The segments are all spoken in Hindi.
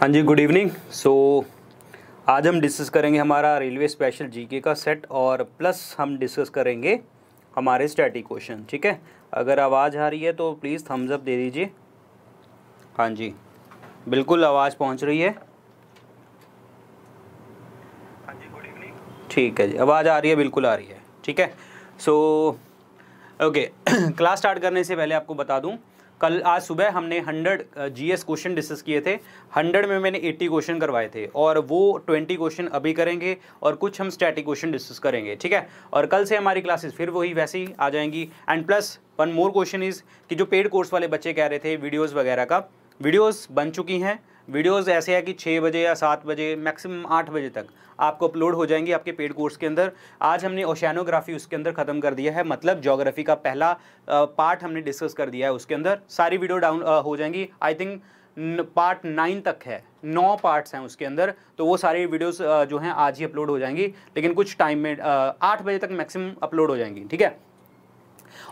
हाँ जी गुड इवनिंग सो आज हम डिस्कस करेंगे हमारा रेलवे स्पेशल जीके का सेट और प्लस हम डिस्कस करेंगे हमारे स्टैटिक क्वेश्चन ठीक है अगर आवाज़ आ रही है तो प्लीज़ थम्स अप दे दीजिए हाँ जी बिल्कुल आवाज़ पहुंच रही है हाँ ठीक है जी आवाज़ आ रही है बिल्कुल आ रही है ठीक है सो ओके क्लास स्टार्ट करने से पहले आपको बता दूँ कल आज सुबह हमने 100 जीएस क्वेश्चन डिस्कस किए थे 100 में मैंने 80 क्वेश्चन करवाए थे और वो 20 क्वेश्चन अभी करेंगे और कुछ हम स्टैटिक क्वेश्चन डिस्कस करेंगे ठीक है और कल से हमारी क्लासेस फिर वही वैसे ही आ जाएंगी and plus one more question is कि जो पेड कोर्स वाले बच्चे कह रहे थे वीडियोज़ वगैरह का वीडियोज़ बन चुकी हैं वीडियोस ऐसे हैं कि छः बजे या सात बजे मैक्सिमम आठ बजे तक आपको अपलोड हो जाएंगी आपके पेड कोर्स के अंदर आज हमने ओशानोग्राफी उसके अंदर ख़त्म कर दिया है मतलब जोग्राफी का पहला पार्ट हमने डिस्कस कर दिया है उसके अंदर सारी वीडियो डाउन हो जाएंगी आई थिंक पार्ट नाइन तक है नौ पार्ट्स हैं उसके अंदर तो वो सारी वीडियोस जो हैं आज ही अपलोड हो जाएंगी लेकिन कुछ टाइम में आठ बजे तक मैक्सिमम अपलोड हो जाएंगी ठीक है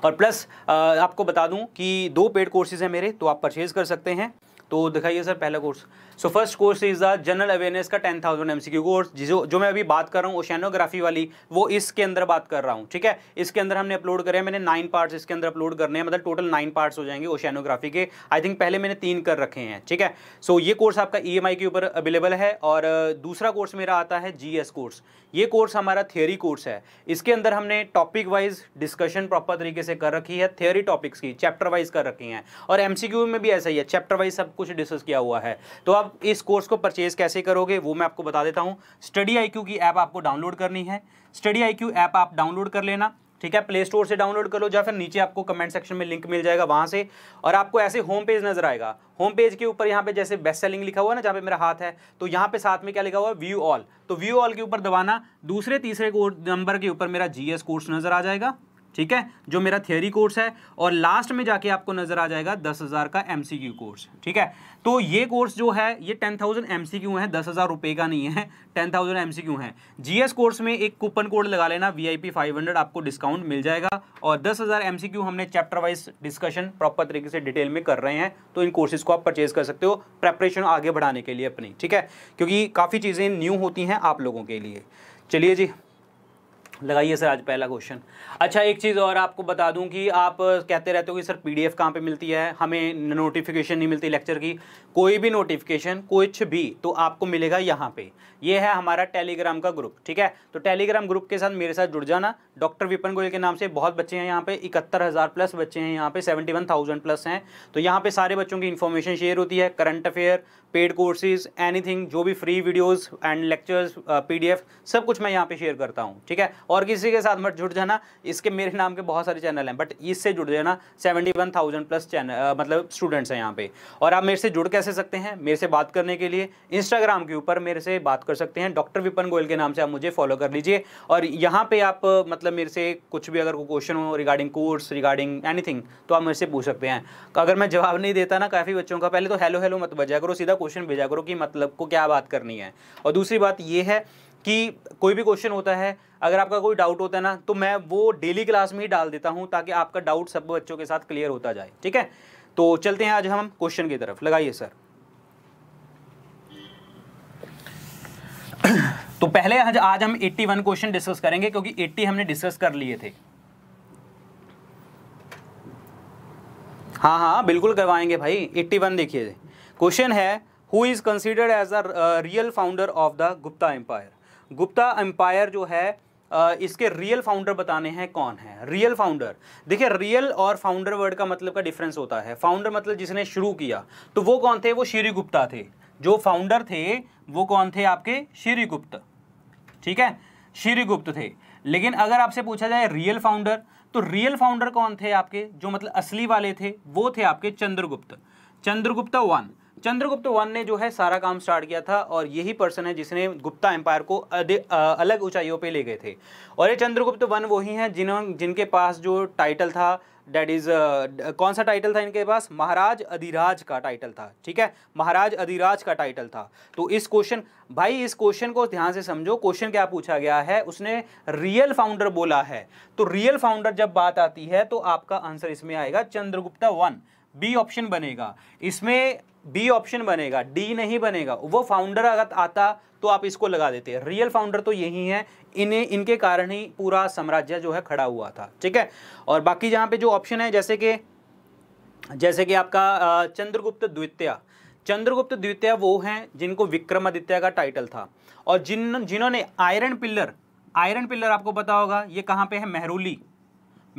और प्लस आपको बता दूं कि दो पेड कोर्सेज़ हैं मेरे तो आप परचेज़ कर सकते हैं तो दिखाइए सर पहला course so first course is the general awareness का टेन थाउजेंड एम कोर्स जो जो मैं अभी बात कर रहा हूँ ओशनोग्राफी वाली वो इसके अंदर बात कर रहा हूँ ठीक है इसके अंदर हमने अपलोड करे मैंने नाइन पार्ट्स इसके अंदर अपलोड करने हैं मतलब टोटल नाइन पार्ट्स हो जाएंगे ओशनोग्राफी के आई थिंक पहले मैंने तीन कर रखे हैं ठीक है सो so, ये कोर्स आपका ई e के ऊपर अवेलेबल है और दूसरा कोर्स मेरा आता है जी कोर्स ये कोर्स हमारा थियोरी कोर्स है इसके अंदर हमने टॉपिक वाइज डिस्कशन प्रॉपर तरीके से कर रखी है थियोरी टॉपिक्स की चैप्टर वाइज कर रखी हैं और एम में भी ऐसा ही है चैप्टर वाइज सब कुछ डिस्कस किया हुआ है तो आप आप इस कोर्स को परचेज कैसे करोगे वो मैं आपको बता देता हूँ स्टडी आई की ऐप आपको डाउनलोड करनी है स्टडी आई ऐप आप डाउनलोड कर लेना ठीक है प्ले स्टोर से डाउनलोड कर लो या फिर नीचे आपको कमेंट सेक्शन में लिंक मिल जाएगा वहाँ से और आपको ऐसे होम पेज नजर आएगा होम पेज के ऊपर यहाँ पे जैसे बेस्ट सेलिंग लिखा हुआ है ना जहाँ पे मेरा हाथ है तो यहाँ पे साथ में क्या लिखा हुआ है व्यू ऑल तो व्यू ऑल के ऊपर दबाना दूसरे तीसरे नंबर के ऊपर मेरा जीएस कोर्स नजर आ जाएगा ठीक है जो मेरा थियोरी कोर्स है और लास्ट में जाके आपको नजर आ जाएगा दस हज़ार का एम कोर्स ठीक है तो ये कोर्स जो है ये टेन थाउजेंड एम है दस हज़ार रुपये का नहीं है टेन थाउजेंड एम है जीएस कोर्स में एक कूपन कोड लगा लेना V I P five hundred आपको डिस्काउंट मिल जाएगा और दस हज़ार एम हमने चैप्टर वाइज डिस्कशन प्रॉपर तरीके से डिटेल में कर रहे हैं तो इन कोर्सेज को आप परचेज कर सकते हो प्रेपरेशन आगे बढ़ाने के लिए अपनी ठीक है क्योंकि काफ़ी चीज़ें न्यू होती हैं आप लोगों के लिए चलिए जी लगाइए सर आज पहला क्वेश्चन अच्छा एक चीज़ और आपको बता दूं कि आप कहते रहते हो कि सर पीडीएफ कहाँ पर मिलती है हमें नोटिफिकेशन नहीं मिलती लेक्चर की कोई भी नोटिफिकेशन कुछ भी तो आपको मिलेगा यहाँ पे ये है हमारा टेलीग्राम का ग्रुप ठीक है तो टेलीग्राम ग्रुप के साथ मेरे साथ जुड़ जाना डॉक्टर विपन गोयल के नाम से बहुत बच्चे हैं यहाँ पे इकहत्तर हज़ार प्लस बच्चे हैं यहाँ पे सेवेंटी वन थाउजेंड प्लस हैं तो यहाँ पे सारे बच्चों की इन्फॉर्मेशन शेयर होती है current affair paid courses any जो भी फ्री वीडियोज एंड लेक्चर्स पी सब कुछ मैं यहाँ पर शेयर करता हूँ ठीक है और किसी के साथ मत जुड़ जाना इसके मेरे नाम के बहुत सारे चैनल हैं बट इससे जुड़ जाना seventy one thousand plus channel मतलब स्टूडेंट्स हैं यहाँ पर और आप मेरे से जुड़ कैसे कैसे सकते हैं मेरे से बात करने के लिए इंस्टाग्राम के ऊपर मेरे से बात कर सकते हैं डॉक्टर विपन गोयल के नाम से आप मुझे फॉलो कर लीजिए और यहाँ पे आप मतलब मेरे से कुछ भी अगर कोई क्वेश्चन हो रिगार्डिंग कोर्स रिगार्डिंग एनीथिंग तो आप मेरे से पूछ सकते हैं अगर मैं जवाब नहीं देता ना काफ़ी बच्चों का पहले तो हेलो हेलो मत बजा करो सीधा क्वेश्चन भेजा करो कि मतलब को क्या बात करनी है और दूसरी बात ये है कि कोई भी क्वेश्चन होता है अगर आपका कोई डाउट होता है ना तो मैं वो डेली क्लास में ही डाल देता हूँ ताकि आपका डाउट सब बच्चों के साथ क्लियर होता जाए ठीक है तो चलते हैं आज हम क्वेश्चन की तरफ लगाइए सर तो पहले आज आज हम 81 क्वेश्चन डिस्कस करेंगे क्योंकि 80 हमने डिस्कस कर लिए थे हाँ हाँ बिल्कुल करवाएंगे भाई 81 देखिए क्वेश्चन है who is considered as a real founder of the Gupta empire Gupta empire जो है इसके रियल फाउंडर बताने हैं कौन है रियल फाउंडर देखिए रियल और फाउंडर वर्ड का मतलब का डिफरेंस होता है फाउंडर मतलब जिसने शुरू किया तो वो कौन थे वो श्री गुप्ता थे जो फाउंडर थे वो कौन थे आपके श्री गुप्त ठीक है श्री गुप्त थे लेकिन अगर आपसे पूछा जाए रियल फाउंडर तो रियल फाउंडर कौन थे आपके जो मतलब असली वाले थे वो थे आपके चंद्रगुप्त चंद्रगुप्त वन चंद्रगुप्त वन ने जो है सारा काम स्टार्ट किया था और यही पर्सन है जिसने गुप्ता एम्पायर को अलग ऊंचाइयों पे ले गए थे और ये चंद्रगुप्त वन वही हैं जिन्हों जिनके पास जो टाइटल था डैट इज़ uh, कौन सा टाइटल था इनके पास महाराज अधिराज का टाइटल था ठीक है महाराज अधिराज का टाइटल था तो इस क्वेश्चन भाई इस क्वेश्चन को ध्यान से समझो क्वेश्चन क्या पूछा गया है उसने रियल फाउंडर बोला है तो रियल फाउंडर जब बात आती है तो आपका आंसर इसमें आएगा चंद्रगुप्ता वन बी ऑप्शन बनेगा इसमें बी ऑप्शन बनेगा डी नहीं बनेगा वो फाउंडर अगर आता तो आप इसको लगा देते रियल फाउंडर तो यही है इन्हें इनके कारण ही पूरा साम्राज्य जो है खड़ा हुआ था ठीक है और बाकी जहाँ पे जो ऑप्शन है जैसे कि जैसे कि आपका चंद्रगुप्त द्वितीय चंद्रगुप्त द्वितीय वो हैं जिनको विक्रमादित्य का टाइटल था और जिन जिन्होंने आयरन पिल्लर आयरन पिल्लर आपको पता होगा ये कहाँ पे है मेहरूली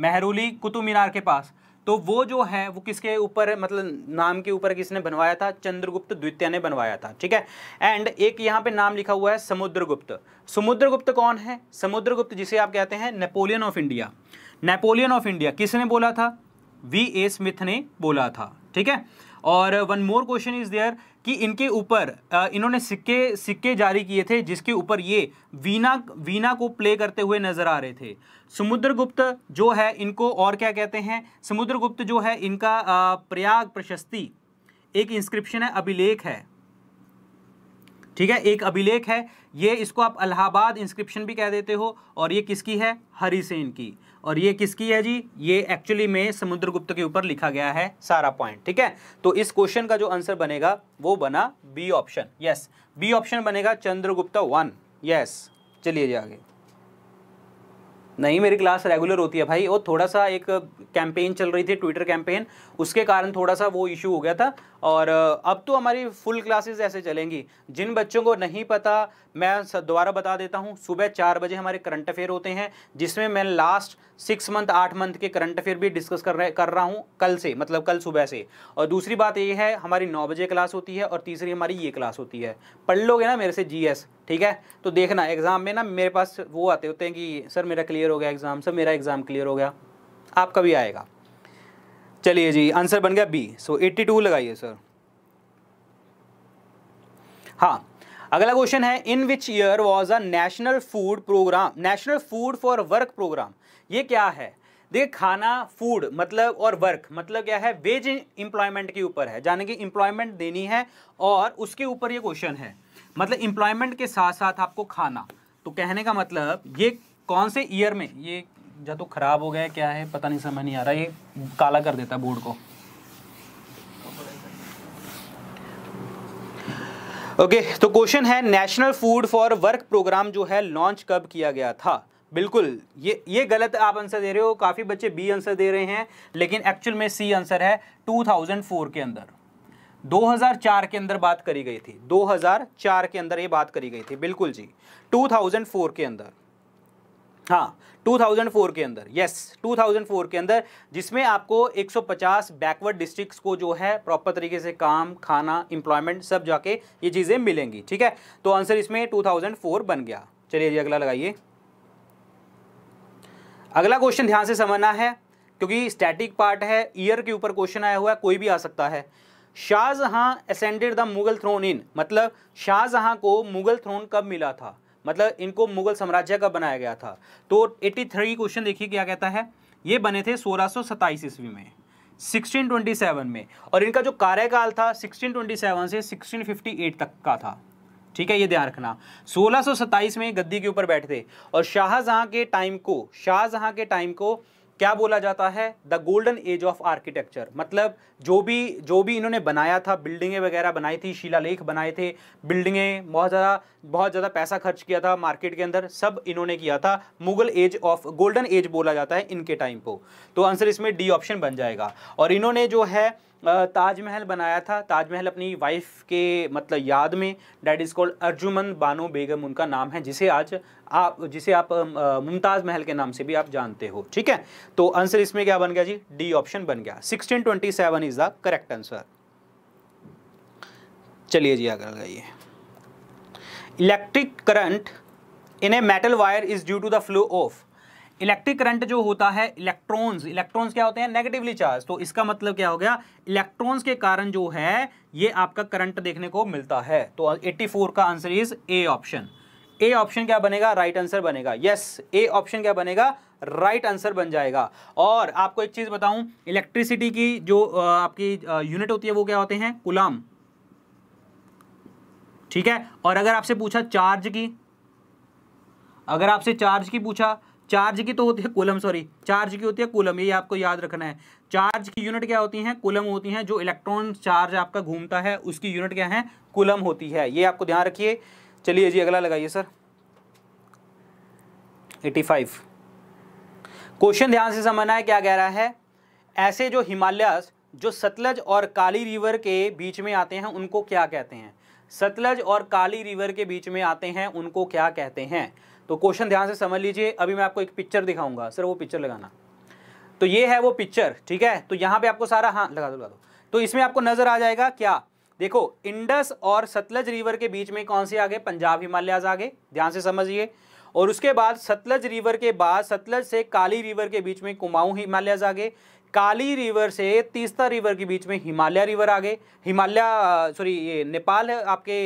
मेहरूली कुतुब मीनार के पास तो वो जो है वो किसके ऊपर मतलब नाम के ऊपर किसने बनवाया था चंद्रगुप्त द्वितीय ने बनवाया था ठीक है एंड एक यहाँ पे नाम लिखा हुआ है समुद्रगुप्त समुद्रगुप्त कौन है समुद्रगुप्त जिसे आप कहते हैं Napoleon of India Napoleon of India किसने बोला था वी ए स्मिथ ने बोला था ठीक है और one more question is there कि इनके ऊपर इन्होंने सिक्के सिक्के जारी किए थे जिसके ऊपर ये वीणा वीणा को प्ले करते हुए नजर आ रहे थे समुद्रगुप्त जो है इनको और क्या कहते हैं समुद्रगुप्त जो है इनका प्रयाग प्रशस्ति एक इंस्क्रिप्शन है अभिलेख है ठीक है एक अभिलेख है ये इसको आप अलाहाबाद इंस्क्रिप्शन भी कह देते हो और ये किसकी है हरिसेन की और ये किसकी है जी ये एक्चुअली में समुद्रगुप्त के ऊपर लिखा गया है सारा पॉइंट ठीक है तो इस क्वेश्चन का जो आंसर बनेगा वो बना B option yes B option बनेगा चंद्रगुप्त वन यस चलिए जी आगे नहीं मेरी क्लास रेगुलर होती है भाई और थोड़ा सा एक कैंपेन चल रही थी ट्विटर कैंपेन उसके कारण थोड़ा सा वो इशू हो गया था और अब तो हमारी फुल क्लासेस ऐसे चलेंगी जिन बच्चों को नहीं पता मैं दोबारा बता देता हूँ सुबह चार बजे हमारे करंट अफेयर होते हैं जिसमें मैं लास्ट सिक्स मंथ आठ मंथ के करंट अफेयर भी डिस्कस कर रहे कर रहा हूँ कल से मतलब कल सुबह से और दूसरी बात ये है हमारी नौ बजे क्लास होती है और तीसरी हमारी ये क्लास होती है पढ़ लोगे ना मेरे से जी ठीक है तो देखना एग्ज़ाम में ना मेरे पास वो आते होते हैं कि सर मेरा क्लियर हो गया एग्ज़ाम सर मेरा एग्ज़ाम क्लियर हो गया आपका भी आएगा चलिए जी आंसर बन गया बी सो एट्टी टू लगाइए सर हाँ अगला क्वेश्चन है in which year was a national food program national food for work program ये क्या है देखिए खाना फूड मतलब और वर्क मतलब क्या है वेज इंप्लॉयमेंट के ऊपर है जाने कि एम्प्लॉयमेंट देनी है और उसके ऊपर ये क्वेश्चन है मतलब इंप्लॉयमेंट के साथ साथ आपको खाना तो कहने का मतलब ये कौन से ईयर में ये या तो खराब हो गया क्या है पता नहीं समझ नहीं आ रहा ये काला कर देता है बोर्ड को ओके okay, तो क्वेश्चन है national food for work program जो है लॉन्च कब किया गया था बिल्कुल ये ये गलत आप आंसर दे रहे हो काफ़ी बच्चे बी आंसर दे रहे हैं लेकिन एक्चुअल में सी आंसर है 2004 के अंदर 2004 के अंदर बात करी गई थी 2004 के अंदर ये बात करी गई थी बिल्कुल जी 2004 के अंदर हाँ 2004 के अंदर यस 2004 के अंदर जिसमें आपको 150 बैकवर्ड डिस्ट्रिक्ट्स को जो है प्रॉपर तरीके से काम खाना एम्प्लॉयमेंट सब जाके ये चीज़ें मिलेंगी ठीक है तो आंसर इसमें 2004 बन गया चलिए जी अगला लगाइए अगला क्वेश्चन ध्यान से समझना है क्योंकि स्टैटिक पार्ट है ईयर के ऊपर क्वेश्चन आया हुआ है कोई भी आ सकता है Shahjahan ascended the Mughal throne in मतलब शाहजहाँ को मुगल थ्रोन कब मिला था मतलब इनको मुगल साम्राज्य का बनाया गया था तो 83 क्वेश्चन देखिए क्या कहता है ये बने थे सोलह ईस्वी में 1627 में और इनका जो कार्यकाल था 1627 से 1658 तक का था ठीक है ये ध्यान रखना सत्ताईस में गद्दी के ऊपर बैठे थे और शाहजहां के टाइम को शाहजहां के टाइम को क्या बोला जाता है the golden age of architecture मतलब जो भी जो भी इन्होंने बनाया था बिल्डिंगें वगैरह बनाई थी शिलालेख बनाए थे बिल्डिंगें बहुत ज़्यादा बहुत ज़्यादा पैसा खर्च किया था मार्केट के अंदर सब इन्होंने किया था Mughal age of golden age बोला जाता है इनके टाइम को तो आंसर इसमें डी ऑप्शन बन जाएगा और इन्होंने जो है ताजमहल बनाया था ताजमहल अपनी वाइफ के मतलब याद में that is called Arjuman Bano Begum उनका नाम है जिसे आज आप जिसे आप मुमताज़ महल के नाम से भी आप जानते हो ठीक है तो आंसर इसमें क्या बन गया जी डी ऑप्शन बन गया 1627 इज़ द करेक्ट आंसर चलिए जी आगे लगाइए electric current in a metal wire is due to the flow of electric current जो होता है इलेक्ट्रॉन्स इलेक्ट्रॉन्स क्या होते हैं नेगेटिवली चार्ज तो इसका मतलब क्या हो गया इलेक्ट्रॉन्स के कारण जो है ये आपका करंट देखने को मिलता है तो 84 का answer is A option A option क्या बनेगा राइट right आंसर बनेगा यस yes, ए ऑप्शन क्या बनेगा राइट right आंसर बन जाएगा और आपको एक चीज़ बताऊं इलेक्ट्रिसिटी की जो आपकी यूनिट होती है वो क्या होते हैं कुलाम ठीक है और अगर आपसे पूछा चार्ज की अगर आपसे चार्ज की पूछा चार्ज की तो होती है कूलम सॉरी चार्ज की होती है कूलम ये आपको याद रखना है चार्ज की यूनिट क्या होती है कूलम होती है जो इलेक्ट्रॉन चार्ज आपका घूमता है उसकी यूनिट क्या है कूलम होती है ये आपको ध्यान रखिए चलिए जी अगला लगाइए सर 85 क्वेश्चन ध्यान से समझना है क्या कह रहा है ऐसे जो हिमालयस जो सतलज और काली रिवर के बीच में आते हैं उनको क्या कहते हैं सतलज और काली रिवर के बीच में आते हैं उनको क्या कहते हैं तो क्वेश्चन ध्यान से समझ लीजिए अभी मैं आपको एक पिक्चर दिखाऊंगा सर वो पिक्चर लगाना तो ये है वो पिक्चर ठीक है तो यहाँ पे आपको सारा हाँ लगा दो लगा दो तो इसमें आपको नजर आ जाएगा क्या देखो इंडस और सतलज रिवर के बीच में कौन से आगे पंजाब हिमालयाज आगे ध्यान से समझिए और उसके बाद सतलज रिवर के बाद सतलज से काली रिवर के बीच में कुमाऊं हिमालयाज आगे काली रिवर से तीस्ता रिवर के बीच में हिमालय रिवर आगे हिमालय सॉरी ये नेपाल आपके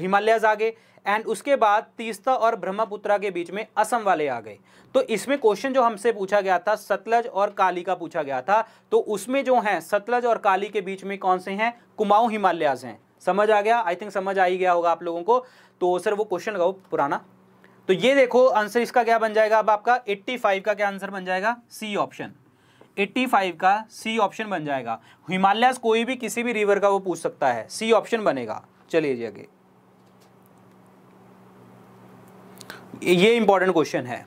हिमालयाज आगे एंड उसके बाद तीस्ता और ब्रह्मपुत्रा के बीच में असम वाले आ गए तो इसमें क्वेश्चन जो हमसे पूछा गया था सतलज और काली का पूछा गया था तो उसमें जो है सतलज और काली के बीच में कौन से हैं कुमाऊं हिमालयाज हैं समझ आ गया आई थिंक समझ आ ही गया होगा आप लोगों को तो सर वो क्वेश्चन का पुराना तो ये देखो आंसर इसका क्या बन जाएगा अब आपका एट्टी का क्या आंसर बन जाएगा सी ऑप्शन 85 का सी ऑप्शन बन जाएगा हिमालयास कोई भी किसी भी रिवर का वो पूछ सकता है सी ऑप्शन बनेगा चलिए जी आगे ये इंपॉर्टेंट क्वेश्चन है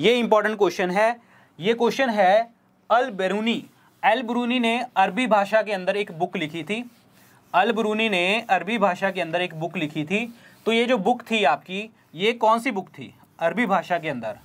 ये इंपॉर्टेंट क्वेश्चन है ये क्वेश्चन है अल बेरूनी अल बरूनी ने अरबी भाषा के अंदर एक बुक लिखी थी अल बरूनी ने अरबी भाषा के अंदर एक बुक लिखी थी तो ये जो बुक थी आपकी ये कौन सी बुक थी अरबी भाषा के अंदर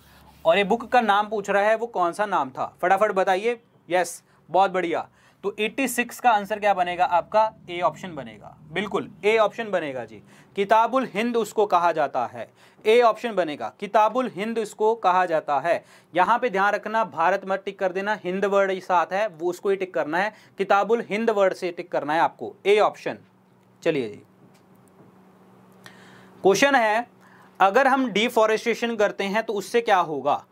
और ये बुक का नाम पूछ रहा है वो कौन सा नाम था फटाफट बताइए यस बहुत बढ़िया तो 86 का आंसर क्या बनेगा आपका ए ऑप्शन बनेगा बिल्कुल ए ऑप्शन बनेगा जी किताबुल हिंद उसको कहा जाता है ए ऑप्शन बनेगा किताबुल हिंद इसको कहा जाता है यहां पे ध्यान रखना भारत में टिक कर देना हिंद वर्ड साथ है वो उसको ही टिक करना है किताबुल हिंद वर्ड से टिक करना है आपको ए ऑप्शन चलिए जी क्वेश्चन है अगर हम डिफॉरेस्टेशन करते हैं तो उससे क्या होगा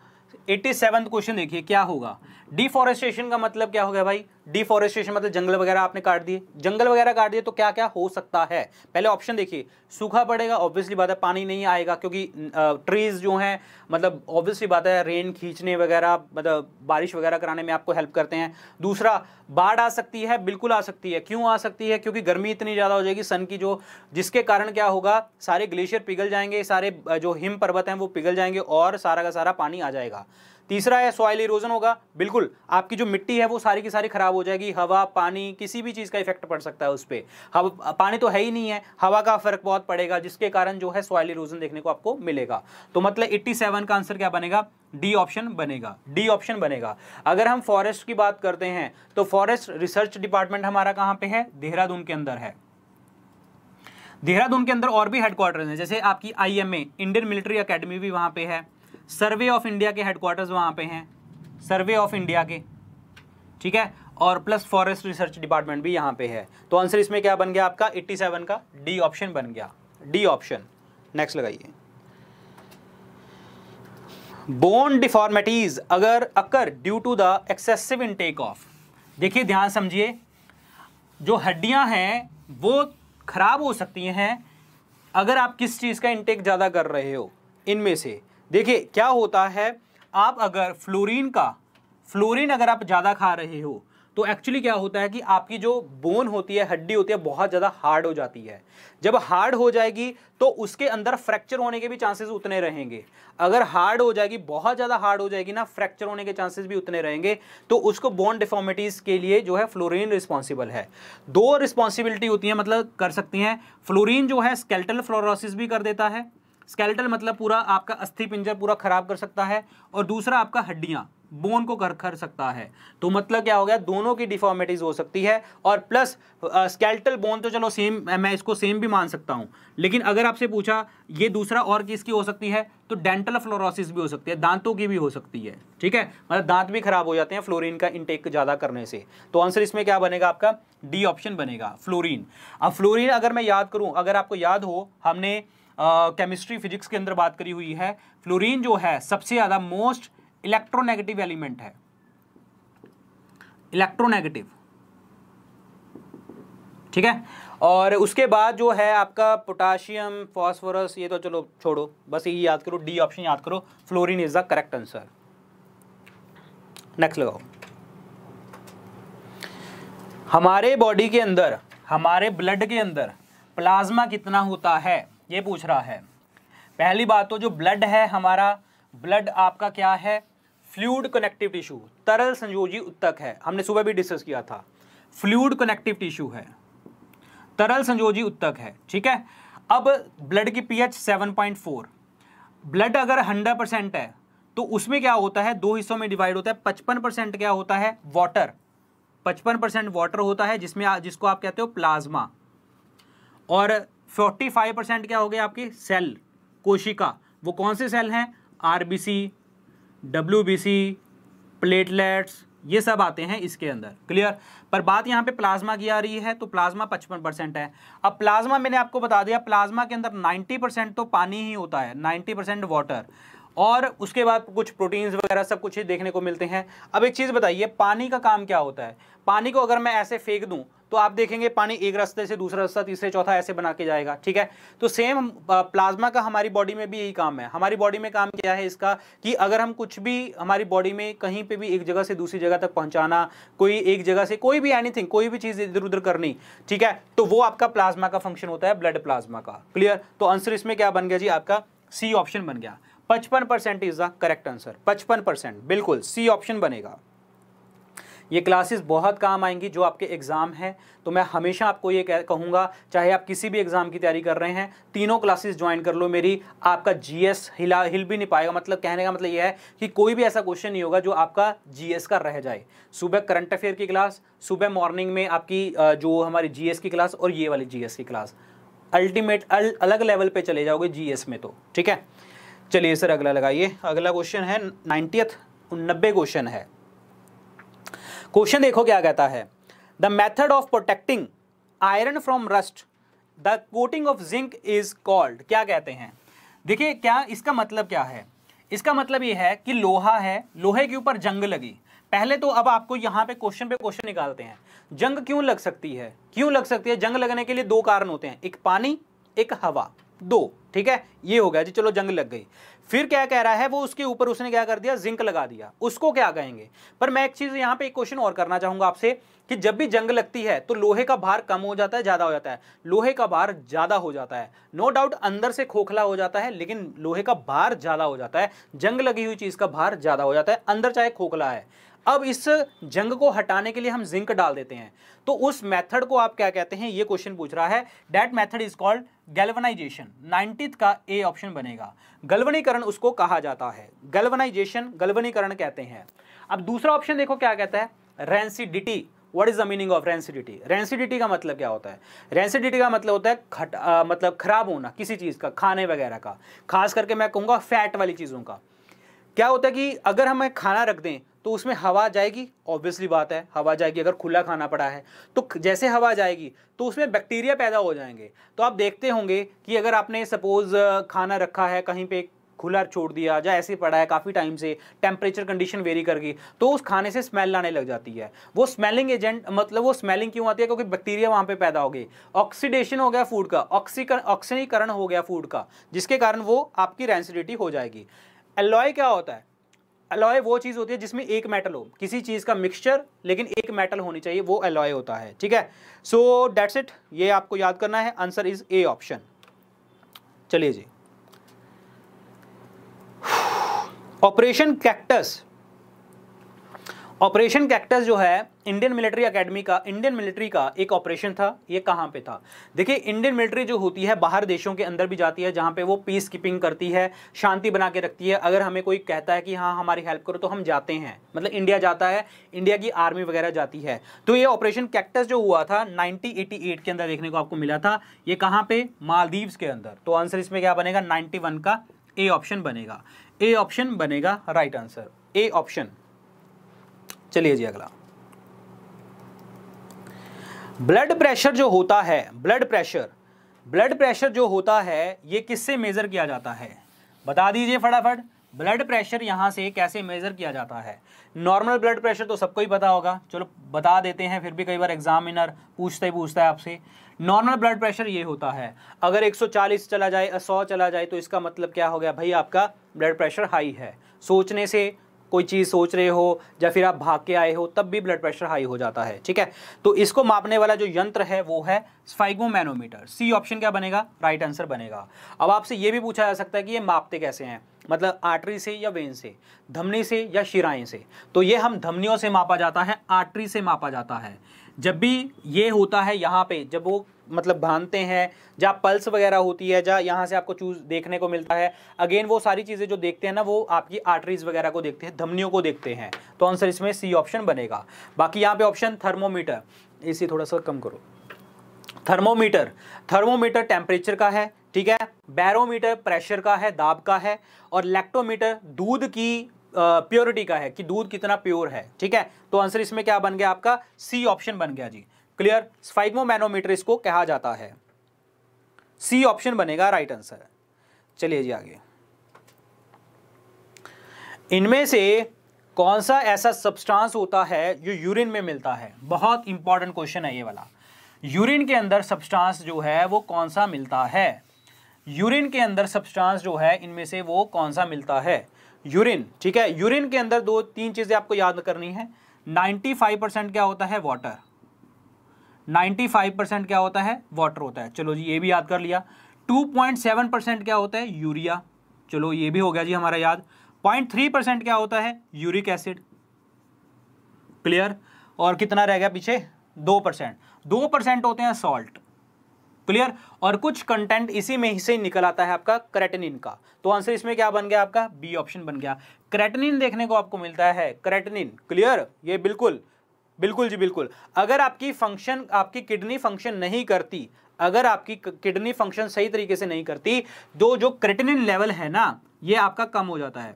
87 क्वेश्चन देखिए क्या होगा डिफॉरेस्टेशन का मतलब क्या हो गया भाई डिफॉरेस्टेशन मतलब जंगल वगैरह आपने काट दिए जंगल वगैरह काट दिए तो क्या क्या हो सकता है पहले ऑप्शन देखिए सूखा पड़ेगा ऑब्वियसली बात है पानी नहीं आएगा क्योंकि ट्रीज जो हैं मतलब ऑब्वियसली बात है रेन खींचने वगैरह मतलब बारिश वगैरह कराने में आपको हेल्प करते हैं दूसरा बाढ़ आ सकती है बिल्कुल आ सकती है क्यों आ सकती है क्योंकि गर्मी इतनी ज़्यादा हो जाएगी सन की जो जिसके कारण क्या होगा सारे ग्लेशियर पिघल जाएंगे सारे जो हिम पर्वत हैं वो पिघल जाएंगे और सारा का सारा पानी आ जाएगा तीसरा है सॉइल इरोजन होगा बिल्कुल आपकी जो मिट्टी है वो सारी की सारी खराब हो जाएगी हवा पानी किसी भी चीज़ का इफेक्ट पड़ सकता है उस पर पानी तो है ही नहीं है हवा का फर्क बहुत पड़ेगा जिसके कारण जो है सॉइल इरोजन देखने को आपको मिलेगा तो मतलब एट्टी का आंसर क्या बनेगा डी ऑप्शन बनेगा डी ऑप्शन बनेगा अगर हम फॉरेस्ट की बात करते हैं तो फॉरेस्ट रिसर्च डिपार्टमेंट हमारा कहाँ पर है देहरादून के अंदर है देहरादून के अंदर और भी हेडक्वार्टर हैं जैसे आपकी आईएमए इंडियन मिलिट्री अकेडमी भी वहां पे है सर्वे ऑफ इंडिया के हेडक्वार्टर्स वहाँ पे हैं सर्वे ऑफ इंडिया के ठीक है और प्लस फॉरेस्ट रिसर्च डिपार्टमेंट भी यहाँ पे है तो आंसर इसमें क्या बन गया आपका 87 का डी ऑप्शन बन गया डी ऑप्शन नेक्स्ट लगाइए बोन डिफॉर्मेटीज अगर occur due to the excessive intake of देखिए ध्यान समझिए जो हड्डियां हैं वो खराब हो सकती हैं अगर आप किस चीज़ का इनटेक ज़्यादा कर रहे हो इनमें से देखिए क्या होता है आप अगर फ्लोरीन का फ्लोरीन अगर आप ज़्यादा खा रहे हो तो एक्चुअली क्या होता है कि आपकी जो बोन होती है हड्डी होती है बहुत ज़्यादा हार्ड हो जाती है जब हार्ड हो जाएगी तो उसके अंदर फ्रैक्चर होने के भी चांसेस उतने रहेंगे अगर हार्ड हो जाएगी बहुत ज़्यादा हार्ड हो जाएगी ना फ्रैक्चर होने के चांसेस भी उतने रहेंगे तो उसको बोन डिफॉर्मिटीज़ के लिए जो है फ्लोरिन रिस्पॉन्सिबल है दो रिस्पॉन्सिबिलिटी होती है मतलब कर सकती हैं फ्लोरिन जो है स्केल्टल फ्लोरोसिस भी कर देता है स्केलेटल मतलब पूरा आपका अस्थि पिंजर पूरा खराब कर सकता है और दूसरा आपका हड्डियाँ बोन को कर कर सकता है तो मतलब क्या हो गया दोनों की डिफॉर्मिटीज हो सकती है और प्लस स्केल्टल बोन तो चलो सेम मैं इसको सेम भी मान सकता हूँ लेकिन अगर आपसे पूछा ये दूसरा और किसकी हो सकती है तो डेंटल फ्लोरोसिस भी हो सकती है दांतों की भी हो सकती है ठीक है मतलब दांत भी खराब हो जाते हैं फ्लोरिन का इंटेक ज़्यादा करने से तो आंसर इसमें क्या बनेगा आपका डी ऑप्शन बनेगा फ्लोरिन अब फ्लोरिन अगर मैं याद करूँ अगर आपको याद हो हमने केमिस्ट्री फिजिक्स के अंदर बात करी हुई है फ्लोरीन जो है सबसे ज़्यादा मोस्ट इलेक्ट्रोनेगेटिव एलिमेंट है इलेक्ट्रोनेगेटिव ठीक है और उसके बाद जो है आपका पोटाशियम फॉस्फोरस ये तो चलो छोड़ो बस यही याद करो डी ऑप्शन याद करो fluorine is the correct answer next लगाओ हमारे बॉडी के अंदर हमारे ब्लड के अंदर प्लाज्मा कितना होता है ये पूछ रहा है पहली बात तो जो ब्लड है हमारा ब्लड आपका क्या है फ्लूड कनेक्टिव टिश्यू तरल संयोजी उत्तक है हमने सुबह भी डिस्कस किया था फ्लूड कनेक्टिव टिश्यू है तरल संयोजी उत्तक है ठीक है अब ब्लड की पीएच 7.4 ब्लड अगर 100 परसेंट है तो उसमें क्या होता है दो हिस्सों में डिवाइड होता है 55 परसेंट क्या होता है वाटर 55 परसेंट वाटर होता है जिसमें जिसको आप कहते हो प्लाज्मा और फोर्टी फाइव परसेंट क्या हो गया आपकी सेल कोशिका वो कौन से सेल हैं आरबीसी डब्ल्यूबीसी प्लेटलेट्स ये सब आते हैं इसके अंदर क्लियर पर बात यहाँ पे प्लाज्मा की आ रही है तो प्लाज्मा पचपन परसेंट है अब प्लाज्मा मैंने आपको बता दिया प्लाज्मा के अंदर नाइन्टी परसेंट तो पानी ही होता है नाइन्टी परसेंट वाटर और उसके बाद कुछ प्रोटीन्स वगैरह सब कुछ देखने को मिलते हैं अब एक चीज़ बताइए पानी का काम क्या होता है पानी को अगर मैं ऐसे फेंक दूँ तो आप देखेंगे पानी एक रास्ते से दूसरा रास्ता तीसरे चौथा ऐसे बना के जाएगा ठीक है तो सेम प्लाज्मा का हमारी बॉडी में भी यही काम है हमारी बॉडी में काम क्या है इसका कि अगर हम कुछ भी हमारी बॉडी में कहीं पर भी एक जगह से दूसरी जगह तक पहुंचाना कोई एक जगह से कोई भी एनीथिंग कोई भी चीज़ इधर उधर करनी ठीक है तो वो आपका प्लाज्मा का फंक्शन होता है ब्लड प्लाज्मा का क्लियर तो आंसर इसमें क्या बन गया जी आपका सी ऑप्शन बन गया पचपन percent is the correct answer पचपन परसेंट बिल्कुल सी ऑप्शन बनेगा ये क्लासेस बहुत काम आएंगी जो आपके एग्ज़ाम हैं तो मैं हमेशा आपको ये कहूँगा चाहे आप किसी भी एग्ज़ाम की तैयारी कर रहे हैं तीनों क्लासेस ज्वाइन कर लो मेरी आपका जीएस हिला हिल भी नहीं पाएगा मतलब कहने का मतलब यह है कि कोई भी ऐसा क्वेश्चन नहीं होगा जो आपका जीएस का रह जाए सुबह करंट अफेयर की क्लास सुबह मॉर्निंग में आपकी जो हमारी जीएस की क्लास और ये वाली जीएस की क्लास अल्टीमेट अल, अलग लेवल पर चले जाओगे जी में तो ठीक है चलिए सर अगला लगाइए अगला क्वेश्चन है नाइन्टियथ नब्बे क्वेश्चन है क्वेश्चन देखो क्या कहता है the method of protecting iron from rust the coating of zinc is called क्या कहते हैं देखिए क्या इसका मतलब क्या है इसका मतलब ये है कि लोहा है लोहे के ऊपर जंग लगी पहले तो अब आपको यहाँ पे क्वेश्चन पे क्वेश्चन निकालते हैं जंग क्यों लग सकती है क्यों लग सकती है जंग लगने के लिए दो कारण होते हैं एक पानी एक हवा दो ठीक है ये हो गया जी चलो जंग लग गई फिर क्या कह रहा है वो उसके ऊपर उसने क्या कर दिया जिंक लगा दिया उसको क्या कहेंगे पर मैं एक चीज़ यहाँ पे एक क्वेश्चन और करना चाहूंगा आपसे कि जब भी जंग लगती है तो लोहे का भार कम हो जाता है ज़्यादा हो जाता है लोहे का भार ज़्यादा हो जाता है नो डाउट अंदर से खोखला हो जाता है लेकिन लोहे का भार ज़्यादा हो जाता है जंग लगी हुई चीज़ का भार ज़्यादा हो जाता है अंदर चाहे खोखला है अब इस जंग को हटाने के लिए हम जिंक डाल देते हैं तो उस मेथड को आप क्या कहते हैं ये क्वेश्चन पूछ रहा है that method is called galvanization ninetieth का ए ऑप्शन बनेगा गलवनीकरण उसको कहा जाता है गलवनाइजेशन गलवनीकरण कहते हैं अब दूसरा ऑप्शन देखो क्या कहता है rancidity what is the meaning of rancidity rancidity का मतलब क्या होता है रेंसिडिटी का मतलब होता है खट आ, मतलब खराब होना किसी चीज़ का खाने वगैरह का खास करके मैं कहूँगा फैट वाली चीज़ों का क्या होता है कि अगर हमें खाना रख दें तो उसमें हवा जाएगी ऑब्वियसली बात है हवा जाएगी अगर खुला खाना पड़ा है तो जैसे हवा जाएगी तो उसमें बैक्टीरिया पैदा हो जाएंगे तो आप देखते होंगे कि अगर आपने सपोज़ खाना रखा है कहीं पे खुला छोड़ दिया या ऐसे पड़ा है काफ़ी टाइम से टेम्परेचर कंडीशन वेरी कर गई तो उस खाने से स्मेल आने लग जाती है वो स्मेलिंग एजेंट मतलब वो स्मेलिंग क्यों आती है क्योंकि बैक्टीरिया वहाँ पे पैदा हो गई ऑक्सीडेशन हो गया फूड का ऑक्सीकरण ऑक्सीनीकरण हो गया फूड का जिसके कारण वो आपकी रेंसिडिटी हो जाएगी एलॉय क्या होता है अलॉय वो चीज़ होती है जिसमें एक मेटल हो किसी चीज़ का मिक्सचर लेकिन एक मेटल होनी चाहिए वो अलॉय होता है ठीक है सो डेट्स इट ये आपको याद करना है आंसर इज ए ऑप्शन चलिए जी ऑपरेशन कैक्टस ऑपरेशन कैक्टस जो है इंडियन मिलिट्री एकेडमी का इंडियन मिलिट्री का एक ऑपरेशन था ये कहाँ पे था देखिए इंडियन मिलिट्री जो होती है बाहर देशों के अंदर भी जाती है जहाँ पे वो पीस कीपिंग करती है शांति बना के रखती है अगर हमें कोई कहता है कि हाँ हमारी हेल्प करो तो हम जाते हैं मतलब इंडिया जाता है इंडिया की आर्मी वगैरह जाती है तो ये ऑपरेशन कैक्टस जो हुआ था नाइनटीन के अंदर देखने को आपको मिला था ये कहाँ पे मालदीव्स के अंदर तो आंसर इसमें क्या बनेगा नाइन्टी का ए ऑप्शन बनेगा ए ऑप्शन बनेगा राइट आंसर ए ऑप्शन चलिए जी अगला ब्लड प्रेशर जो होता है ब्लड प्रेशर ब्लड प्रेशर जो होता है ये किससे मेज़र किया जाता है बता दीजिए फटाफट ब्लड प्रेशर यहां से कैसे मेज़र किया जाता है नॉर्मल ब्लड प्रेशर तो सबको ही पता होगा चलो बता देते हैं फिर भी कई बार एग्जामिनर पूछते ही पूछता है आपसे नॉर्मल ब्लड प्रेशर ये होता है अगर 140 चला जाए 100 चला जाए तो इसका मतलब क्या हो गया भाई आपका ब्लड प्रेशर हाई है सोचने से कोई चीज़ सोच रहे हो या फिर आप भाग के आए हो तब भी ब्लड प्रेशर हाई हो जाता है ठीक है तो इसको मापने वाला जो यंत्र है वो है स्फाइगोमैनोमीटर सी ऑप्शन क्या बनेगा राइट आंसर बनेगा अब आपसे ये भी पूछा जा सकता है कि ये मापते कैसे हैं मतलब आर्टरी से या वेन से धमनी से या शिराएं से तो ये हम धमनियों से मापा जाता है आर्टरी से मापा जाता है जब भी ये होता है यहाँ पे जब वो मतलब भानते हैं जहाँ पल्स वगैरह होती है जहाँ यहाँ से आपको चूज देखने को मिलता है अगेन वो सारी चीज़ें जो देखते हैं ना वो आपकी आर्टरीज वगैरह को देखते हैं धमनियों को देखते हैं तो आंसर इसमें सी ऑप्शन बनेगा बाकी यहाँ पे ऑप्शन थर्मोमीटर इसी थोड़ा सा कम करो थर्मोमीटर थर्मोमीटर टेम्परेचर का है ठीक है बैरोमीटर प्रेशर का है दाब का है और लैक्टोमीटर दूध की प्योरिटी का है कि दूध कितना प्योर है ठीक है तो आंसर इसमें क्या बन गया आपका सी ऑप्शन बन गया जी क्लियर मैनोमीटर इसको कहा जाता है सी ऑप्शन बनेगा राइट आंसर चलिए जी आगे इनमें से कौन सा ऐसा सब्सटेंस होता है जो यूरिन में मिलता है बहुत इंपॉर्टेंट क्वेश्चन है ये वाला यूरिन के अंदर सब्सटेंस जो है वो कौन सा मिलता है यूरिन के अंदर सब्सटेंस जो है इनमें से वो कौन सा मिलता है यूरिन ठीक है यूरिन के अंदर दो तीन चीज़ें आपको याद करनी है 95 परसेंट क्या होता है वाटर 95 परसेंट क्या होता है वाटर होता है चलो जी ये भी याद कर लिया 2.7 परसेंट क्या होता है यूरिया चलो ये भी हो गया जी हमारा याद 0.3 परसेंट क्या होता है यूरिक एसिड क्लियर और कितना रह गया पीछे दो परसेंट दो परसेंट होते हैं सॉल्ट क्लियर और कुछ कंटेंट इसी में ही से निकल आता है आपका क्रेटनिन का तो आंसर इसमें क्या बन गया आपका बी ऑप्शन बन गया क्रेटनिन देखने को आपको मिलता है क्रेटनिन क्लियर ये बिल्कुल बिल्कुल जी बिल्कुल अगर आपकी फंक्शन आपकी किडनी फंक्शन नहीं करती अगर आपकी किडनी फंक्शन सही तरीके से नहीं करती तो जो क्रेटनिन लेवल है ना ये आपका कम हो जाता है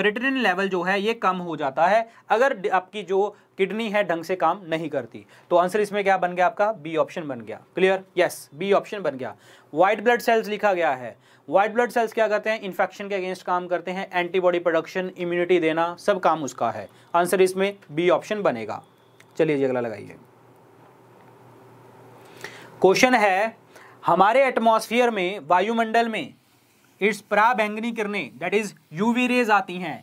क्रिएटिनिन लेवल जो है ये कम हो जाता है अगर आपकी जो किडनी है ढंग से काम नहीं करती तो आंसर इसमें क्या बन गया आपका बी ऑप्शन बन गया क्लियर यस बी ऑप्शन बन गया व्हाइट ब्लड सेल्स लिखा गया है व्हाइट ब्लड सेल्स क्या करते हैं इन्फेक्शन के अगेंस्ट काम करते हैं एंटीबॉडी प्रोडक्शन इम्यूनिटी देना सब काम उसका है आंसर इसमें बी ऑप्शन बनेगा चलिए जी अगला लगाइए क्वेश्चन है हमारे एटमॉस्फेयर में वायुमंडल में इट्स पराबैंगनी किरने दैट इज यूवी रेज आती हैं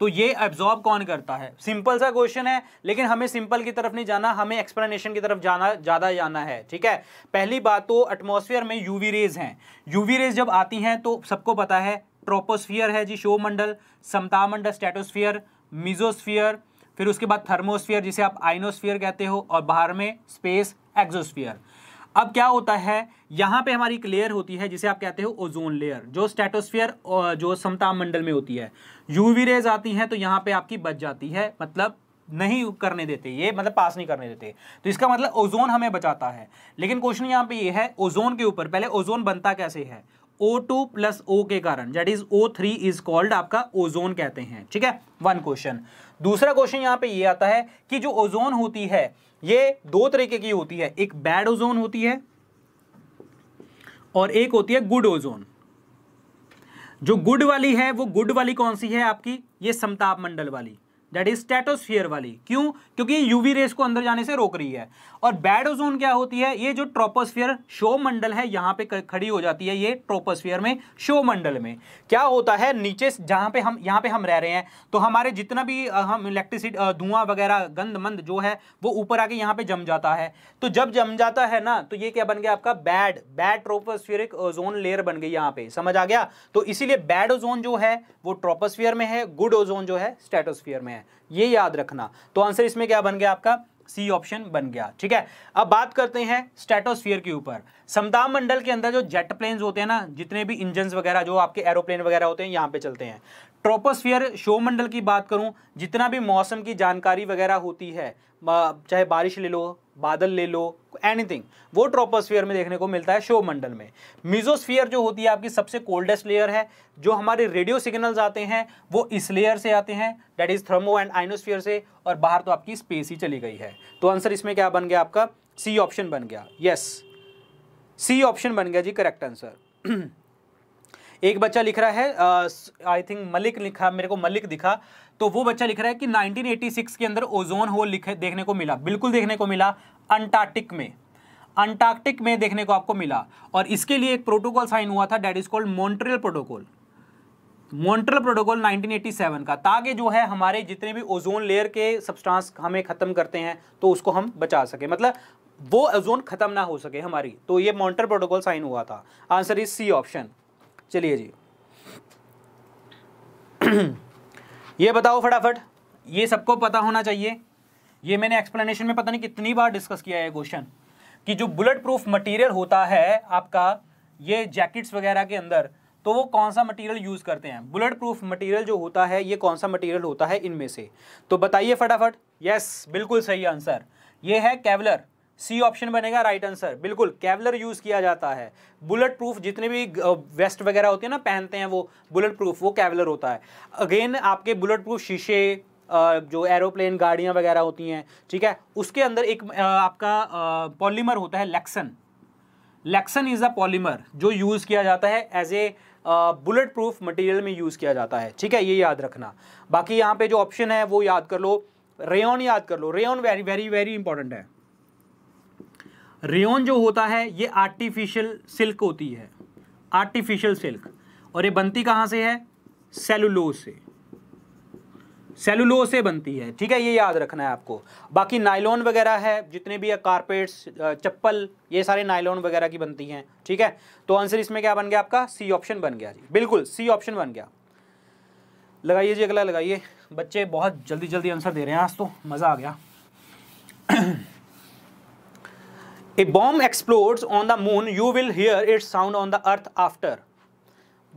तो ये एब्जॉर्ब कौन करता है सिंपल सा क्वेश्चन है लेकिन हमें सिंपल की तरफ नहीं जाना हमें एक्सप्लेनेशन की तरफ जाना ज़्यादा जाना है ठीक है पहली बात तो एटमोसफियर में यूवी रेज हैं यूवी रेज जब आती हैं तो सबको पता है ट्रोपोस्फियर है जी शो समता समतामंडल स्टेटोस्फियर मिजोस्फियर फिर उसके बाद थर्मोस्फियर जिसे आप आइनोस्फियर कहते हो और बाहर में स्पेस एक्जोस्फियर अब क्या होता है यहाँ पे हमारी एक लेयर होती है जिसे आप कहते हो ओजोन लेयर जो स्टेटोस्फियर जो समता मंडल में होती है यूवी रेज आती हैं तो यहाँ पे आपकी बच जाती है मतलब नहीं करने देते ये मतलब पास नहीं करने देते तो इसका मतलब ओजोन हमें बचाता है लेकिन क्वेश्चन यहाँ पे ये है ओजोन के ऊपर पहले ओजोन बनता कैसे है ओ टू प्लस ओ के कारण that is O three is called आपका ओजोन कहते हैं ठीक है वन क्वेश्चन दूसरा क्वेश्चन यहाँ पे ये आता है कि जो ओजोन होती है ये दो तरीके की होती है एक बैड ओजोन होती है और एक होती है गुड ओजोन जो गुड वाली है वो गुड वाली कौन सी है आपकी ये समताप मंडल वाली दैट इज स्टेटोस्फियर वाली क्यों क्योंकि ये यूवी रेस को अंदर जाने से रोक रही है और बैड ओजोन क्या होती है ये जो ट्रोपोस्फियर शो मंडल है यहाँ पे खड़ी हो जाती है ये ट्रोपोस्फियर में शो मंडल में क्या होता है नीचे जहाँ पे हम यहाँ पे हम रह रहे हैं तो हमारे जितना भी हम इलेक्ट्रिसिटी धुआं वगैरह गंद मंद जो है वो ऊपर आके यहाँ पे जम जाता है तो जब जम जाता है ना तो ये क्या बन गया आपका bad bad tropospheric ozone layer बन गई यहाँ पे समझ आ गया तो इसीलिए बैड ओजोन जो है वो ट्रोपोस्फियर में है गुड ओजोन जो है स्टेटोस्फियर में है हैं ये याद रखना तो आंसर इसमें क्या बन गया आपका सी ऑप्शन बन गया ठीक है अब बात करते हैं स्टेटोस्फियर के ऊपर समताप मंडल के अंदर जो जेट प्लेन होते हैं ना जितने भी इंजन वगैरह जो आपके एरोप्लेन वगैरह होते हैं यहाँ पे चलते हैं ट्रोपोस्फियर शो मंडल की बात करूं जितना भी मौसम की जानकारी वगैरह होती है चाहे बारिश ले लो बादल ले लो एनीथिंग वो ट्रोपोस्फियर में देखने को मिलता है शो मंडल में मिजोस्फियर जो होती है आपकी सबसे कोल्डेस्ट लेयर है जो हमारे रेडियो सिग्नल्स आते हैं वो इस लेयर से आते हैं that is thermo and ionosphere से और बाहर तो आपकी स्पेस ही चली गई है तो आंसर इसमें क्या बन गया आपका सी ऑप्शन बन गया यस सी ऑप्शन बन गया जी करेक्ट आंसर एक बच्चा लिख रहा है आई थिंक मलिक लिखा मेरे को मलिक दिखा तो वो बच्चा लिख रहा है कि 1986 के अंदर ओजोन होल लिखे देखने को मिला बिल्कुल देखने को मिला अंटार्कटिक में अंटार्कटिक में देखने को आपको मिला और इसके लिए एक प्रोटोकॉल साइन हुआ था that is called Montreal protocol Montreal protocol 1987 का ताकि जो है हमारे जितने भी ओजोन लेयर के सब्सटेंस हमें ख़त्म करते हैं तो उसको हम बचा सके मतलब वो ओजोन ख़त्म ना हो सके हमारी तो ये मॉन्ट्रियल प्रोटोकॉल साइन हुआ था आंसर इज सी ऑप्शन चलिए जी ये बताओ फटाफट ये सबको पता होना चाहिए ये मैंने एक्सप्लेनेशन में पता नहीं कितनी बार डिस्कस किया है क्वेश्चन कि जो बुलेट प्रूफ मटेरियल होता है आपका ये जैकेट्स वगैरह के अंदर तो वो कौन सा मटेरियल यूज़ करते हैं बुलेट प्रूफ मटेरियल जो होता है ये कौन सा मटेरियल होता है इनमें से तो बताइए फटाफट यस बिल्कुल सही आंसर ये है कैवलर सी ऑप्शन बनेगा राइट आंसर बिल्कुल कैवलर यूज़ किया जाता है बुलेट प्रूफ जितने भी वेस्ट वगैरह होते हैं ना पहनते हैं वो बुलेट प्रूफ वो कैवलर होता है अगेन आपके बुलेट प्रूफ शीशे जो एरोप्लेन गाड़ियाँ वगैरह होती हैं ठीक है उसके अंदर एक आपका पॉलीमर होता है Lexan Lexan is a polymer जो यूज़ किया जाता है as a bullet proof material में यूज़ किया जाता है ठीक है ये याद रखना बाकी यहाँ पे जो ऑप्शन है वो याद कर लो रेन याद कर लो rayon very very very important है रेयन जो होता है ये आर्टिफिशियल सिल्क होती है आर्टिफिशियल सिल्क और ये बनती कहाँ से है सेलुलोज से सेलुलोज से बनती है ठीक है ये याद रखना है आपको बाकी नाइलॉन वगैरह है जितने भी कारपेट्स चप्पल ये सारे नाइलॉन वगैरह की बनती हैं ठीक है तो आंसर इसमें क्या बन गया आपका सी ऑप्शन बन गया जी बिल्कुल सी ऑप्शन बन गया लगाइए जी अगला लगाइए बच्चे बहुत जल्दी जल्दी आंसर दे रहे हैं आज तो मज़ा आ गया a bomb explodes on the moon you will hear its sound on the earth after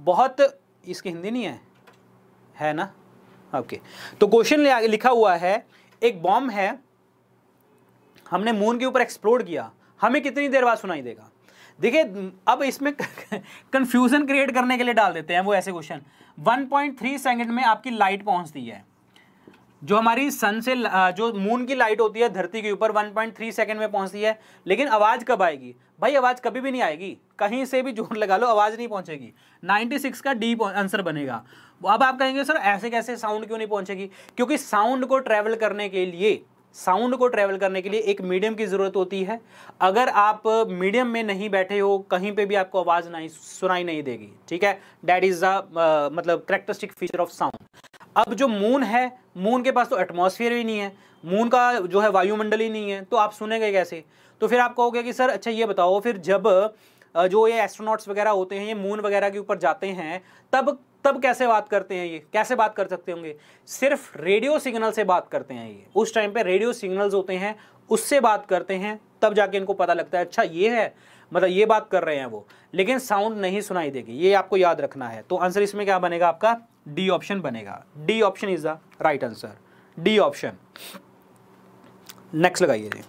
बहुत इसकी हिंदी नहीं है है ना ओके okay. तो क्वेश्चन लिखा हुआ है एक बॉम्ब है हमने मून के ऊपर एक्सप्लोड किया हमें कितनी देर बाद सुनाई देगा देखिए अब इसमें कंफ्यूजन क्रिएट करने के लिए डाल देते हैं वो ऐसे क्वेश्चन 1.3 सेकंड में आपकी लाइट पहुंचती है जो हमारी सन से जो मून की लाइट होती है धरती के ऊपर 1.3 सेकेंड में पहुंचती है लेकिन आवाज़ कब आएगी भाई आवाज़ कभी भी नहीं आएगी कहीं से भी जोर लगा लो आवाज़ नहीं पहुंचेगी 96 का डी आंसर बनेगा अब आप कहेंगे सर ऐसे कैसे साउंड क्यों नहीं पहुंचेगी क्योंकि साउंड को ट्रैवल करने के लिए साउंड को ट्रैवल करने के लिए एक मीडियम की ज़रूरत होती है अगर आप मीडियम में नहीं बैठे हो कहीं पर भी आपको आवाज़ नहीं सुनाई नहीं देगी ठीक है डैट इज़ द मतलब करेक्टरिस्टिक फीचर ऑफ साउंड अब जो मून है मून के पास तो एटमॉस्फेयर ही नहीं है मून का जो है वायुमंडल ही नहीं है तो आप सुनेंगे कैसे तो फिर आप कहोगे कि सर अच्छा ये बताओ फिर जब जो ये एस्ट्रोनॉट्स वगैरह होते हैं ये मून वगैरह के ऊपर जाते हैं तब तब कैसे बात करते हैं ये कैसे बात कर सकते होंगे सिर्फ रेडियो सिग्नल से बात करते हैं ये उस टाइम पे रेडियो सिग्नल्स होते हैं उससे बात करते हैं तब जाके इनको पता लगता है अच्छा ये है मतलब ये बात कर रहे हैं वो लेकिन साउंड नहीं सुनाई देगी ये आपको याद रखना है तो आंसर इसमें क्या बनेगा आपका डी ऑप्शन बनेगा D option is the right answer D option next लगाइए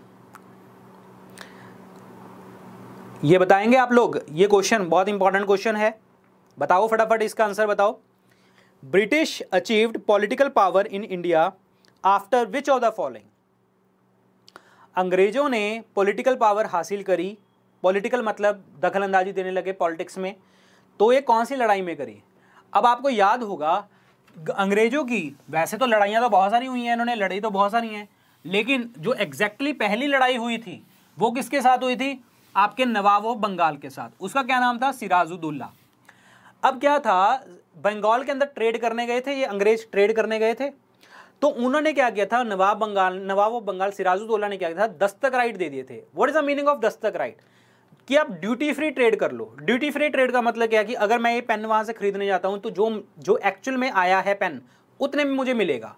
ये बताएंगे आप लोग ये क्वेश्चन बहुत इंपॉर्टेंट क्वेश्चन है बताओ फटाफट इसका आंसर बताओ British achieved political power in India after which of the following अंग्रेजों ने पॉलिटिकल पावर हासिल करी पॉलिटिकल मतलब दखल अंदाजी देने लगे पॉलिटिक्स में तो ये कौन सी लड़ाई में करी अब आपको याद होगा अंग्रेजों की वैसे तो लड़ाइयाँ तो बहुत सारी हुई हैं इन्होंने लड़ाई तो बहुत सारी हैं लेकिन जो एग्जैक्टली exactly पहली लड़ाई हुई थी वो किसके साथ हुई थी आपके नवाब ऑफ बंगाल के साथ उसका क्या नाम था सिराजुद्दुल्ला अब क्या था बंगाल के अंदर ट्रेड करने गए थे ये अंग्रेज ट्रेड करने गए थे तो उन्होंने क्या किया था नवाब बंगाल नवाब ऑफ बंगाल सिराजुद्दुल्ला ने क्या किया था दस्तक राइट दे दिए थे what is the meaning of dastak right कि आप ड्यूटी फ्री ट्रेड कर लो ड्यूटी फ्री ट्रेड का मतलब क्या है कि अगर मैं ये पेन वहाँ से खरीदने जाता हूँ तो जो जो एक्चुअल में आया है पेन उतने में मुझे मिलेगा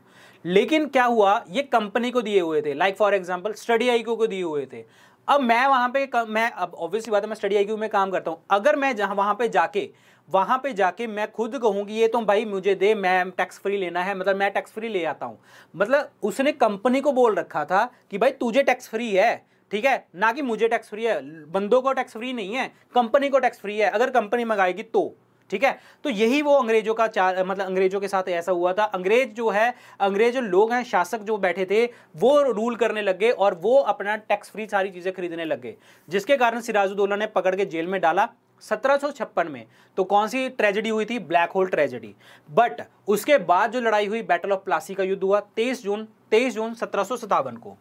लेकिन क्या हुआ ये कंपनी को दिए हुए थे like for example study I को दिए हुए थे अब मैं वहाँ पे मैं अब ऑब्वियसली बात है मैं स्टडी आई में काम करता हूँ अगर मैं जहाँ वहां पे जाके वहाँ पे जाके मैं खुद कहूंगी ये तो भाई मुझे दे मैं टैक्स फ्री लेना है मतलब मैं टैक्स फ्री ले आता हूँ मतलब उसने कंपनी को बोल रखा था कि भाई तुझे टैक्स फ्री है ठीक है ना कि मुझे टैक्स फ्री है बंदों को टैक्स फ्री नहीं है कंपनी को टैक्स फ्री है अगर कंपनी मंगाएगी तो ठीक है तो यही वो अंग्रेजों का चार मतलब अंग्रेजों के साथ ऐसा हुआ था अंग्रेज जो है अंग्रेज जो लोग हैं शासक जो बैठे थे वो रूल करने लग गए और वो अपना टैक्स फ्री सारी चीज़ें खरीदने लग गए जिसके कारण सिराजुद्दौला ने पकड़ के जेल में डाला सत्रह में तो कौन सी ट्रेजेडी हुई थी ब्लैक होल ट्रेजेडी बट उसके बाद जो लड़ाई हुई बैटल ऑफ प्लासी का युद्ध हुआ तेईस जून तेईस जून सत्रह को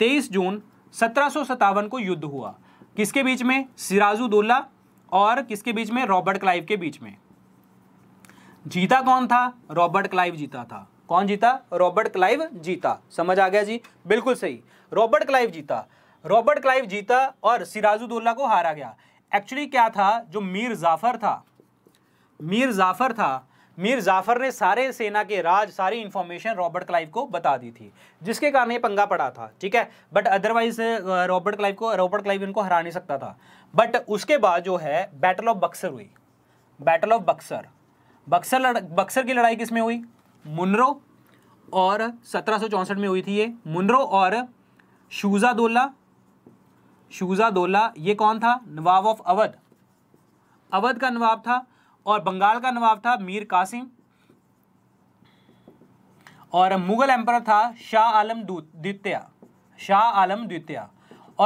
तेईस जून सत्रह को युद्ध हुआ किसके बीच में सिराजुद्दौला और किसके बीच में रॉबर्ट क्लाइव के बीच में जीता कौन था रॉबर्ट क्लाइव जीता था कौन जीता रॉबर्ट क्लाइव जीता समझ आ गया जी बिल्कुल सही रॉबर्ट क्लाइव जीता रॉबर्ट क्लाइव जीता और सिराजुद्दौला को हारा गया एक्चुअली क्या था जो मीर जाफर था मीर जाफर था मीर जाफ़र ने सारे सेना के राज सारी इन्फॉर्मेशन रॉबर्ट क्लाइव को बता दी थी जिसके कारण ये पंगा पड़ा था ठीक है बट अदरवाइज रॉबर्ट क्लाइव को रॉबर्ट क्लाइव इनको हरा नहीं सकता था बट उसके बाद जो है बैटल ऑफ बक्सर हुई बैटल ऑफ बक्सर बक्सर लड़ बक्सर की लड़ाई किस में हुई मुनरो और सत्रह में हुई थी ये मुनरो और शूजादोला शूजादोला ये कौन था नवाब ऑफ अवध अवध का नवाब था और बंगाल का नवाब था मीर कासिम और मुगल एम्पर था शाह आलम द्वितीय शाह आलम द्वितीय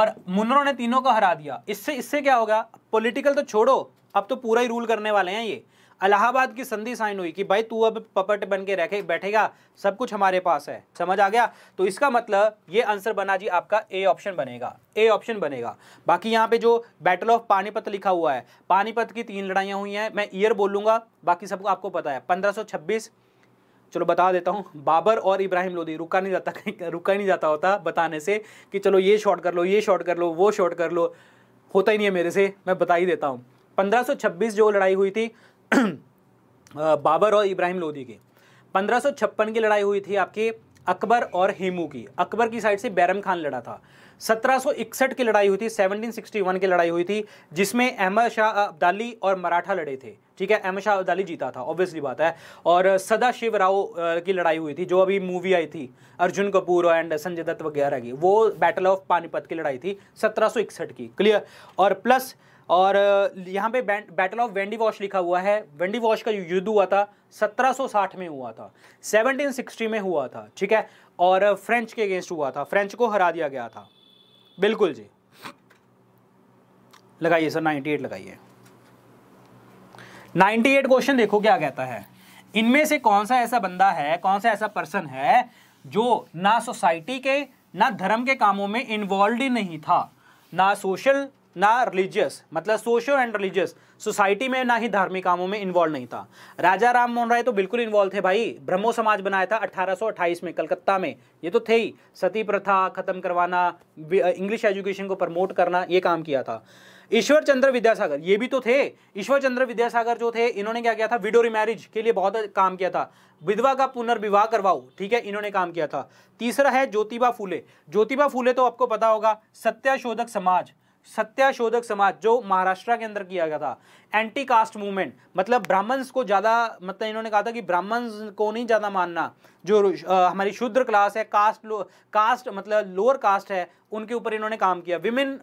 और मुन्नरों ने तीनों को हरा दिया इससे इससे क्या होगा पॉलिटिकल तो छोड़ो अब तो पूरा ही रूल करने वाले हैं ये अलाहाबाद की संधि साइन हुई कि भाई तू अब पपट बन के रखे बैठेगा सब कुछ हमारे पास है समझ आ गया तो इसका मतलब ये आंसर बना जी आपका ए ऑप्शन बनेगा ए ऑप्शन बनेगा बाकी यहाँ पे जो बैटल ऑफ पानीपत लिखा हुआ है पानीपत की तीन लड़ाइयाँ हुई हैं मैं ईयर बोलूँगा बाकी सबको आपको पता है पंद्रह चलो बता देता हूँ बाबर और इब्राहिम लोदी रुका नहीं जाता कहीं रुका नहीं जाता होता बताने से कि चलो ये शॉर्ट कर लो ये शॉर्ट कर लो वो शॉर्ट कर लो होता ही नहीं है मेरे से मैं बता ही देता हूँ 1526 जो लड़ाई हुई थी बाबर और इब्राहिम लोधी की पंद्रह की लड़ाई हुई थी आपके अकबर और हेमू की अकबर की साइड से बैरम खान लड़ा था 1761 की लड़ाई हुई थी 1761 की लड़ाई हुई थी जिसमें अहमद शाह अब्दाली और मराठा लड़े थे ठीक है अहमद शाह अब्दाली जीता था ऑब्वियसली बात है और सदा शिव राव की लड़ाई हुई थी जो अभी मूवी आई थी अर्जुन कपूर एंड संजय दत्त वगैरह की वो बैटल ऑफ पानीपत की लड़ाई थी सत्रह की क्लियर और प्लस और यहाँ पे बैटल ऑफ वेंडी वॉश लिखा हुआ है वेंडी वॉश का युद्ध हुआ था 1760 में हुआ था 1760 में हुआ था ठीक है और फ्रेंच के अगेंस्ट हुआ था फ्रेंच को हरा दिया गया था बिल्कुल जी लगाइए सर 98 लगाइए 98 क्वेश्चन देखो क्या कहता है इनमें से कौन सा ऐसा बंदा है कौन सा ऐसा पर्सन है जो ना सोसाइटी के ना धर्म के कामों में इन्वॉल्व ही नहीं था ना सोशल ना रिलीजियस मतलब सोशल एंड रिलीजियस सोसाइटी में ना ही धार्मिक कामों में इन्वॉल्व नहीं था राजा राम मोहन राय तो बिल्कुल इन्वॉल्व थे भाई ब्रह्मो समाज बनाया था 1828 में कलकत्ता में ये तो थे ही सती प्रथा खत्म करवाना इंग्लिश एजुकेशन को प्रमोट करना ये काम किया था ईश्वर चंद्र विद्यासागर ये भी तो थे ईश्वर चंद्र विद्यासागर जो थे इन्होंने क्या किया था विडो रिमैरिज के लिए बहुत काम किया था विधवा का पुनर्विवाह करवाओ ठीक है इन्होंने काम किया था तीसरा है ज्योतिबा फूले ज्योतिबा फूले तो आपको पता होगा सत्याशोधक समाज सत्याशोधक समाज जो महाराष्ट्र के अंदर किया गया था एंटी कास्ट मूवमेंट मतलब ब्राह्मण्स को ज़्यादा मतलब इन्होंने कहा था कि ब्राह्मण्स को नहीं ज़्यादा मानना जो आ, हमारी शूद्र क्लास है कास्ट लो कास्ट मतलब लोअर कास्ट है उनके ऊपर इन्होंने काम किया विमेन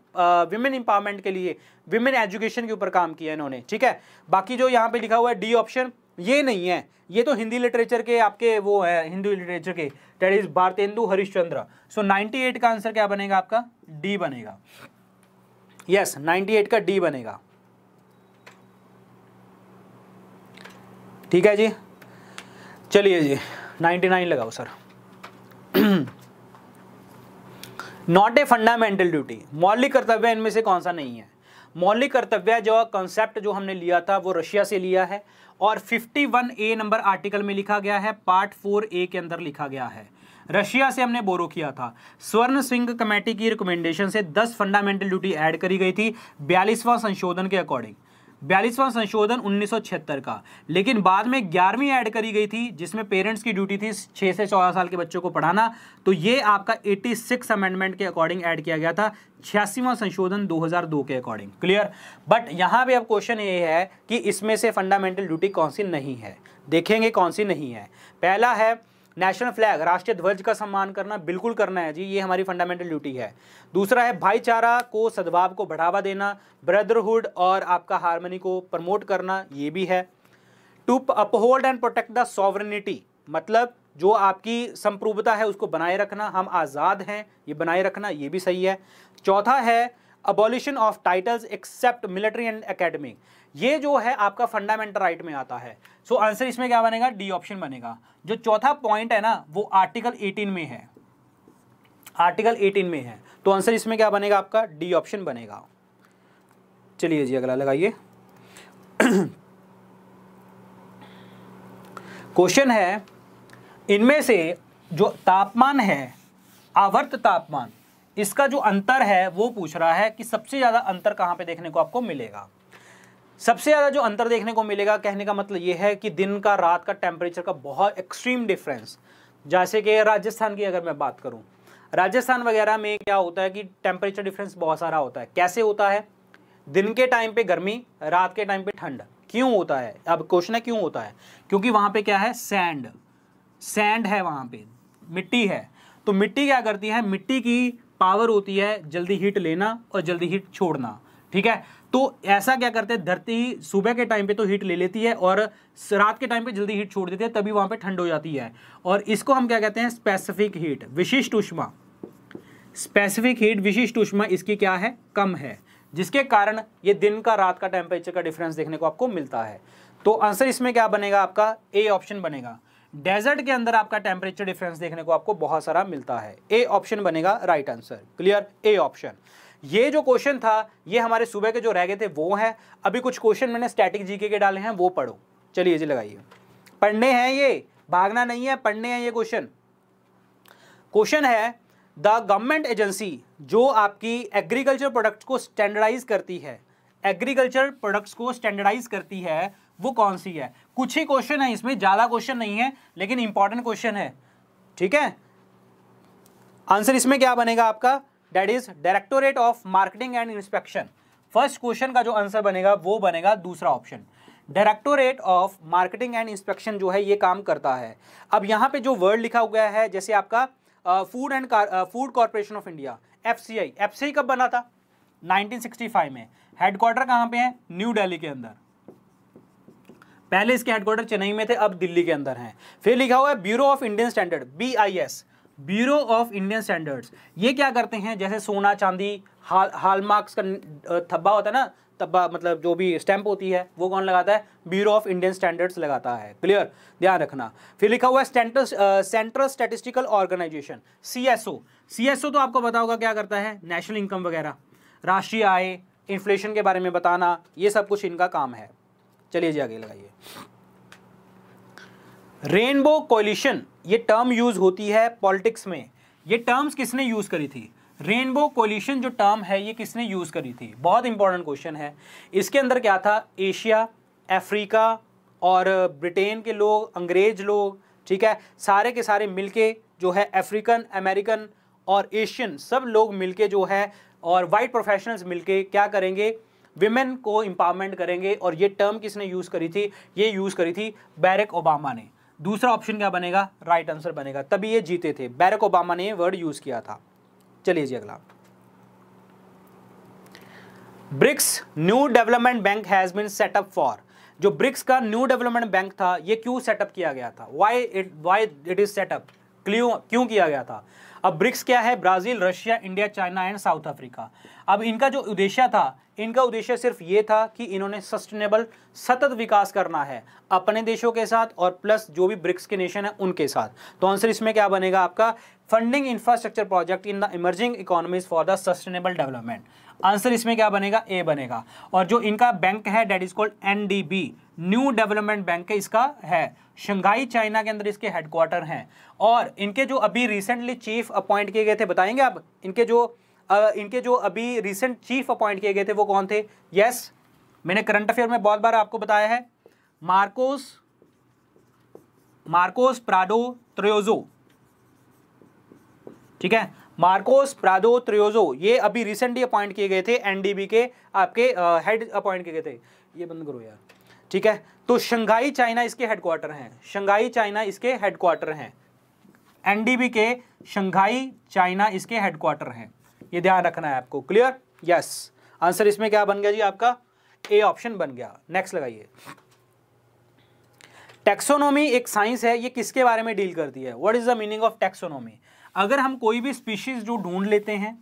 विमेन एम्पावरमेंट के लिए विमेन एजुकेशन के ऊपर काम किया इन्होंने ठीक है बाकी जो यहाँ पे लिखा हुआ है डी ऑप्शन ये नहीं है ये तो हिंदी लिटरेचर के आपके वो है हिंदी लिटरेचर के that is Bharatendu Harishchandra so ninety eight का आंसर क्या बनेगा आपका डी बनेगा यस नाइनटी एट का डी बनेगा ठीक है जी चलिए जी नाइन्टी नाइन लगाओ sir not a fundamental duty मौलिक कर्तव्य इनमें से कौन सा नहीं है मौलिक कर्तव्य जो कॉन्सेप्ट जो हमने लिया था वो रशिया से लिया है और 51 ए नंबर आर्टिकल में लिखा गया है पार्ट 4 ए के अंदर लिखा गया है रशिया से हमने बोरो किया था स्वर्ण सिंह कमेटी की रिकमेंडेशन से दस फंडामेंटल ड्यूटी ऐड करी गई थी बयालीसवां संशोधन के अकॉर्डिंग बयालीसवां संशोधन 1976 का लेकिन बाद में ग्यारहवीं ऐड करी गई थी जिसमें पेरेंट्स की ड्यूटी थी छः से चौदह साल के बच्चों को पढ़ाना तो ये आपका 86 अमेंडमेंट के अकॉर्डिंग ऐड किया गया था छियासीवां संशोधन 2002 के अकॉर्डिंग क्लियर बट यहाँ पे अब क्वेश्चन ये है कि इसमें से फंडामेंटल ड्यूटी कौन सी नहीं है देखेंगे कौन सी नहीं है पहला है नेशनल फ्लैग राष्ट्रीय ध्वज का सम्मान करना बिल्कुल करना है जी ये हमारी फंडामेंटल ड्यूटी है दूसरा है भाईचारा को सद्भाव को बढ़ावा देना ब्रदरहुड और आपका हारमोनी को प्रमोट करना ये भी है to uphold and protect the sovereignty मतलब जो आपकी संप्रभुता है उसको बनाए रखना हम आज़ाद हैं ये बनाए रखना ये भी सही है चौथा है abolition of titles except military and academic ये जो है आपका फंडामेंटल राइट में आता है सो so, आंसर इसमें क्या बनेगा डी ऑप्शन बनेगा जो चौथा पॉइंट है ना वो आर्टिकल 18 में है आर्टिकल 18 में है तो आंसर इसमें क्या बनेगा आपका डी ऑप्शन बनेगा चलिए जी अगला लगाइए क्वेश्चन है इनमें से जो तापमान है आवर्त तापमान इसका जो अंतर है वो पूछ रहा है कि सबसे ज़्यादा अंतर कहां पे देखने को आपको मिलेगा सबसे ज़्यादा जो अंतर देखने को मिलेगा कहने का मतलब ये है कि दिन का रात का टेम्परेचर का बहुत एक्सट्रीम डिफरेंस जैसे कि राजस्थान की अगर मैं बात करूं राजस्थान वगैरह में क्या होता है कि टेम्परेचर डिफरेंस बहुत सारा होता है कैसे होता है दिन के टाइम पे गर्मी रात के टाइम पे ठंड क्यों होता है अब क्वेश्चन है क्यों होता है क्योंकि वहाँ पे क्या है सैंड सैंड है वहां पे मिट्टी है तो मिट्टी क्या करती है मिट्टी की पावर होती है जल्दी हीट लेना और जल्दी हीट छोड़ना ठीक है तो ऐसा क्या करते हैं धरती सुबह के टाइम पे तो हीट ले लेती है और रात के टाइम पे जल्दी हीट छोड़ देती है तभी वहाँ पे ठंड हो जाती है और इसको हम क्या कहते हैं स्पेसिफिक हीट विशिष्ट उष्मा स्पेसिफिक हीट विशिष्ट उष्मा इसकी क्या है कम है जिसके कारण ये दिन का रात का टेम्परेचर का डिफरेंस देखने को आपको मिलता है तो आंसर इसमें क्या बनेगा आपका ए ऑप्शन बनेगा डेजर्ट के अंदर आपका टेम्परेचर डिफरेंस देखने को आपको बहुत सारा मिलता है ए ऑप्शन बनेगा right answer clear A option ये जो क्वेश्चन था ये हमारे सुबह के जो रह गए थे वो हैं अभी कुछ क्वेश्चन मैंने स्टैटिक जीके के डाले हैं वो पढ़ो चलिए जी लगाइए पढ़ने हैं ये भागना नहीं है पढ़ने हैं ये क्वेश्चन क्वेश्चन है द गवर्नमेंट एजेंसी जो आपकी एग्रीकल्चर प्रोडक्ट्स को स्टैंडर्डाइज करती है एग्रीकल्चर प्रोडक्ट्स को स्टैंडर्डाइज करती है वो कौन सी है कुछ ही क्वेश्चन है इसमें ज़्यादा क्वेश्चन नहीं है लेकिन इंपॉर्टेंट क्वेश्चन है ठीक है आंसर इसमें क्या बनेगा आपका that is directorate of marketing and inspection first question का जो आंसर बनेगा वो बनेगा दूसरा option directorate of marketing and inspection जो है ये काम करता है अब यहाँ पे जो वर्ड लिखा हुआ है जैसे आपका food and food corporation of India F C कब बना था 1965 में हेडक्वार्टर कहाँ पे है न्यू दिल्ली के अंदर पहले इसके हेडक्वार्टर चेन्नई में थे अब दिल्ली के अंदर हैं फिर लिखा हुआ है bureau of Indian standard B bureau of Indian standards ये क्या करते हैं जैसे सोना चांदी हाल हालमार्क्स का थब्बा होता है ना तब्बा मतलब जो भी स्टैंप होती है वो कौन लगाता है ब्यूरो ऑफ इंडियन स्टैंडर्ड्स लगाता है क्लियर ध्यान रखना फिर लिखा हुआ है central statistical organisation C S O C S O तो आपको बता होगा क्या करता है नेशनल इनकम वगैरह राष्ट्रीय आय इन्फ्लेशन के बारे में बताना ये सब कुछ इनका काम है चलिए जी आगे लगाइए रेनबो कोलिशन ये टर्म यूज होती है पॉलिटिक्स में ये टर्म्स किसने यूज करी थी रेनबो कोलिशन जो टर्म है ये किसने यूज करी थी बहुत इंपॉर्टेंट क्वेश्चन है इसके अंदर क्या था एशिया अफ्रीका और ब्रिटेन के लोग अंग्रेज लोग ठीक है सारे के सारे मिलके जो है अफ्रीकन अमेरिकन और एशियन सब लोग मिलके जो है और वाइट प्रोफेशनल्स मिलके क्या करेंगे विमेन को इंपावरमेंट करेंगे और ये टर्म किसने यूज़ करी थी ये यूज़ करी थी बैरक ओबामा ने दूसरा ऑप्शन क्या बनेगा राइट right आंसर बनेगा तभी ये जीते थे बैरक ओबामा ने वर्ड यूज़ किया था चलिए जी अगला BRICS new development bank has been set up for जो ब्रिक्स का न्यू डेवलपमेंट बैंक था ये क्यों सेटअप किया गया था why it why it is set up क्यों क्यों किया गया था अब ब्रिक्स क्या है Brazil Russia India China and South Africa अब इनका जो उद्देश्य था इनका उद्देश्य सिर्फ ये था कि इन्होंने सस्टेनेबल सतत विकास करना है अपने देशों के साथ और प्लस जो भी ब्रिक्स के नेशन है उनके साथ तो आंसर इसमें क्या बनेगा आपका funding infrastructure project in the emerging economies for the sustainable development answer इसमें क्या बनेगा ए बनेगा और जो इनका बैंक है that is called NDB new development bank है इसका है शंघाई चाइना के अंदर इसके हेडक्वार्टर हैं और इनके जो अभी रिसेंटली चीफ अपॉइंट किए गए थे बताएंगे आप इनके जो आ, इनके जो अभी रिसेंट चीफ अपॉइंट किए गए थे वो कौन थे यस मैंने करंट अफेयर में बहुत बार आपको बताया है मार्कोस मार्कोस प्राडो त्रियोजो ठीक है मार्कोस प्रादो त्रियोजो ये अभी रिसेंटली अपॉइंट किए गए थे एनडीबी के आपके हेड अपॉइंट किए गए थे ये बंद करो यार ठीक है तो शंघाई चाइना इसके हेडक्वार्टर हैं शंघाई चाइना इसके हेडक्वार्टर हैं एनडीबी के शंघाई चाइना इसके हेडक्वार्टर हैं ये ध्यान रखना है आपको क्लियर यस आंसर इसमें क्या बन गया जी आपका ए ऑप्शन बन गया नेक्स्ट लगाइए टेक्सोनोमी एक साइंस है ये किसके बारे में डील करती है what is the meaning of taxonomy अगर हम कोई भी स्पीशीज़ जो ढूंढ लेते हैं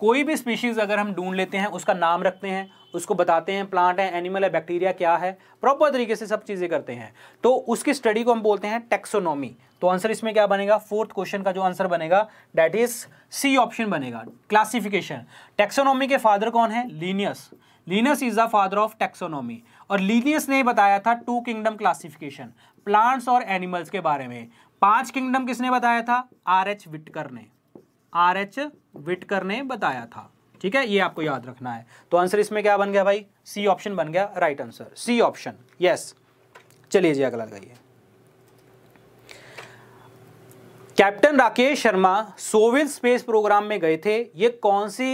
कोई भी स्पीशीज़ अगर हम ढूंढ लेते हैं उसका नाम रखते हैं उसको बताते हैं प्लांट है एनिमल है बैक्टीरिया क्या है प्रॉपर तरीके से सब चीज़ें करते हैं तो उसकी स्टडी को हम बोलते हैं टेक्सोनॉमी तो आंसर इसमें क्या बनेगा फोर्थ क्वेश्चन का जो आंसर बनेगा डैट इज सी ऑप्शन बनेगा क्लासिफिकेशन टेक्सोनॉमी के फादर कौन है Linnaeus Linnaeus is the father of taxonomy और लीनियस ने बताया था टू किंगडम क्लासिफिकेशन प्लांट्स और एनिमल्स के बारे में पांच किंगडम किसने बताया था आर एच विटकर ने आर एच विटकर ने बताया था ठीक है ये आपको याद रखना है तो आंसर इसमें क्या बन गया भाई सी ऑप्शन बन गया right answer C option yes चलिए जी अगला लगाइए captain Rakesh Sharma Soviet space programme में गए थे ये कौन से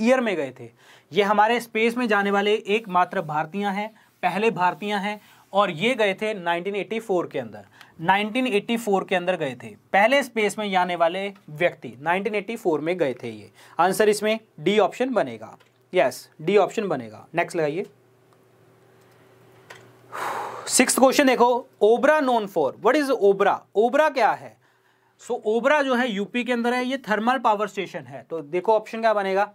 ईयर में गए थे ये हमारे स्पेस में जाने वाले एकमात्र भारतीय हैं पहले भारतीय हैं और ये गए थे 1984 के अंदर 1984 के अंदर गए थे पहले स्पेस में जाने वाले व्यक्ति 1984 में गए थे ये आंसर इसमें डी ऑप्शन बनेगा यस डी ऑप्शन बनेगा नेक्स्ट लगाइए सिक्स क्वेश्चन देखो Obra known for what is Obra Obra क्या है सो so, ओबरा जो है यूपी के अंदर है ये थर्मल पावर स्टेशन है तो देखो ऑप्शन क्या बनेगा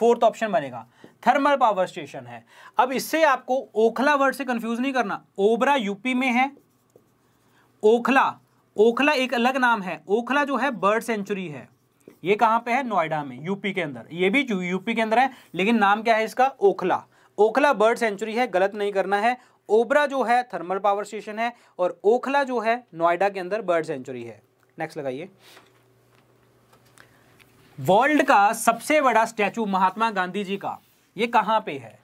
फोर्थ ऑप्शन बनेगा थर्मल पावर स्टेशन है अब इससे आपको ओखला वर्ड से कंफ्यूज नहीं करना ओबरा यूपी में है ओखला ओखला एक अलग नाम है ओखला जो है बर्ड सेंचुरी है ये कहां पे है नोएडा में यूपी के अंदर ये भी यूपी के अंदर है लेकिन नाम क्या है इसका ओखला ओखला बर्ड सेंचुरी है गलत नहीं करना है ओबरा जो है थर्मल पावर स्टेशन है और ओखला जो है नोएडा के अंदर बर्ड सेंचुरी है नेक्स्ट लगाइए वर्ल्ड का सबसे बड़ा स्टैचू महात्मा गांधी जी का ये कहां पे है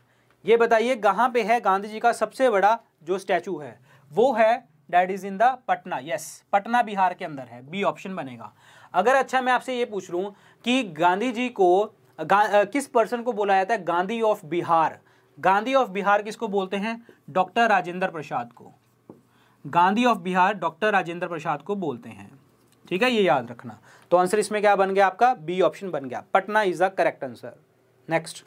ये बताइए कहां पे है गांधी जी का सबसे बड़ा जो स्टैचू है वो है that is in the Patna yes Patna Bihar के अंदर है बी ऑप्शन बनेगा अगर अच्छा मैं आपसे ये पूछ लूँ कि गांधी जी को गा, किस पर्सन को बोला जाता है गांधी ऑफ बिहार गांधी ऑफ बिहार किसको बोलते हैं डॉक्टर राजेंद्र प्रसाद को गांधी ऑफ बिहार डॉक्टर राजेंद्र प्रसाद को बोलते हैं ठीक है ये याद रखना तो आंसर इसमें क्या बन गया आपका बी ऑप्शन बन गया Patna is the correct answer next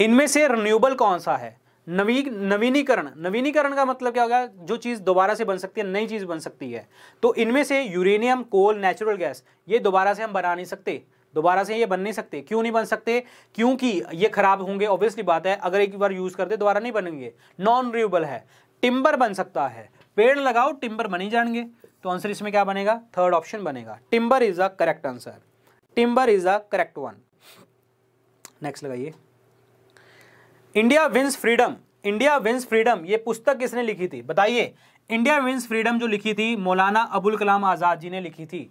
इनमें से रिन्यूएबल कौन सा है नवी नवीनीकरण नवीनीकरण का मतलब क्या होगा जो चीज़ दोबारा से बन सकती है नई चीज़ बन सकती है तो इनमें से यूरेनियम कोल नेचुरल गैस ये दोबारा से हम बना नहीं सकते दोबारा से ये बन नहीं सकते क्यों नहीं बन सकते क्योंकि ये खराब होंगे ऑब्वियसली बात है अगर एक बार यूज़ करते दोबारा नहीं बनेंगे नॉन रियूबल है टिम्बर बन सकता है पेड़ लगाओ टिम्बर बन ही जाएंगे तो आंसर इसमें क्या बनेगा थर्ड ऑप्शन बनेगा timber is the correct answer timber is the correct one next लगाइए India wins freedom India wins freedom ये पुस्तक किसने लिखी थी बताइए इंडिया विंस फ्रीडम जो लिखी थी मौलाना अबुल कलाम आज़ाद जी ने लिखी थी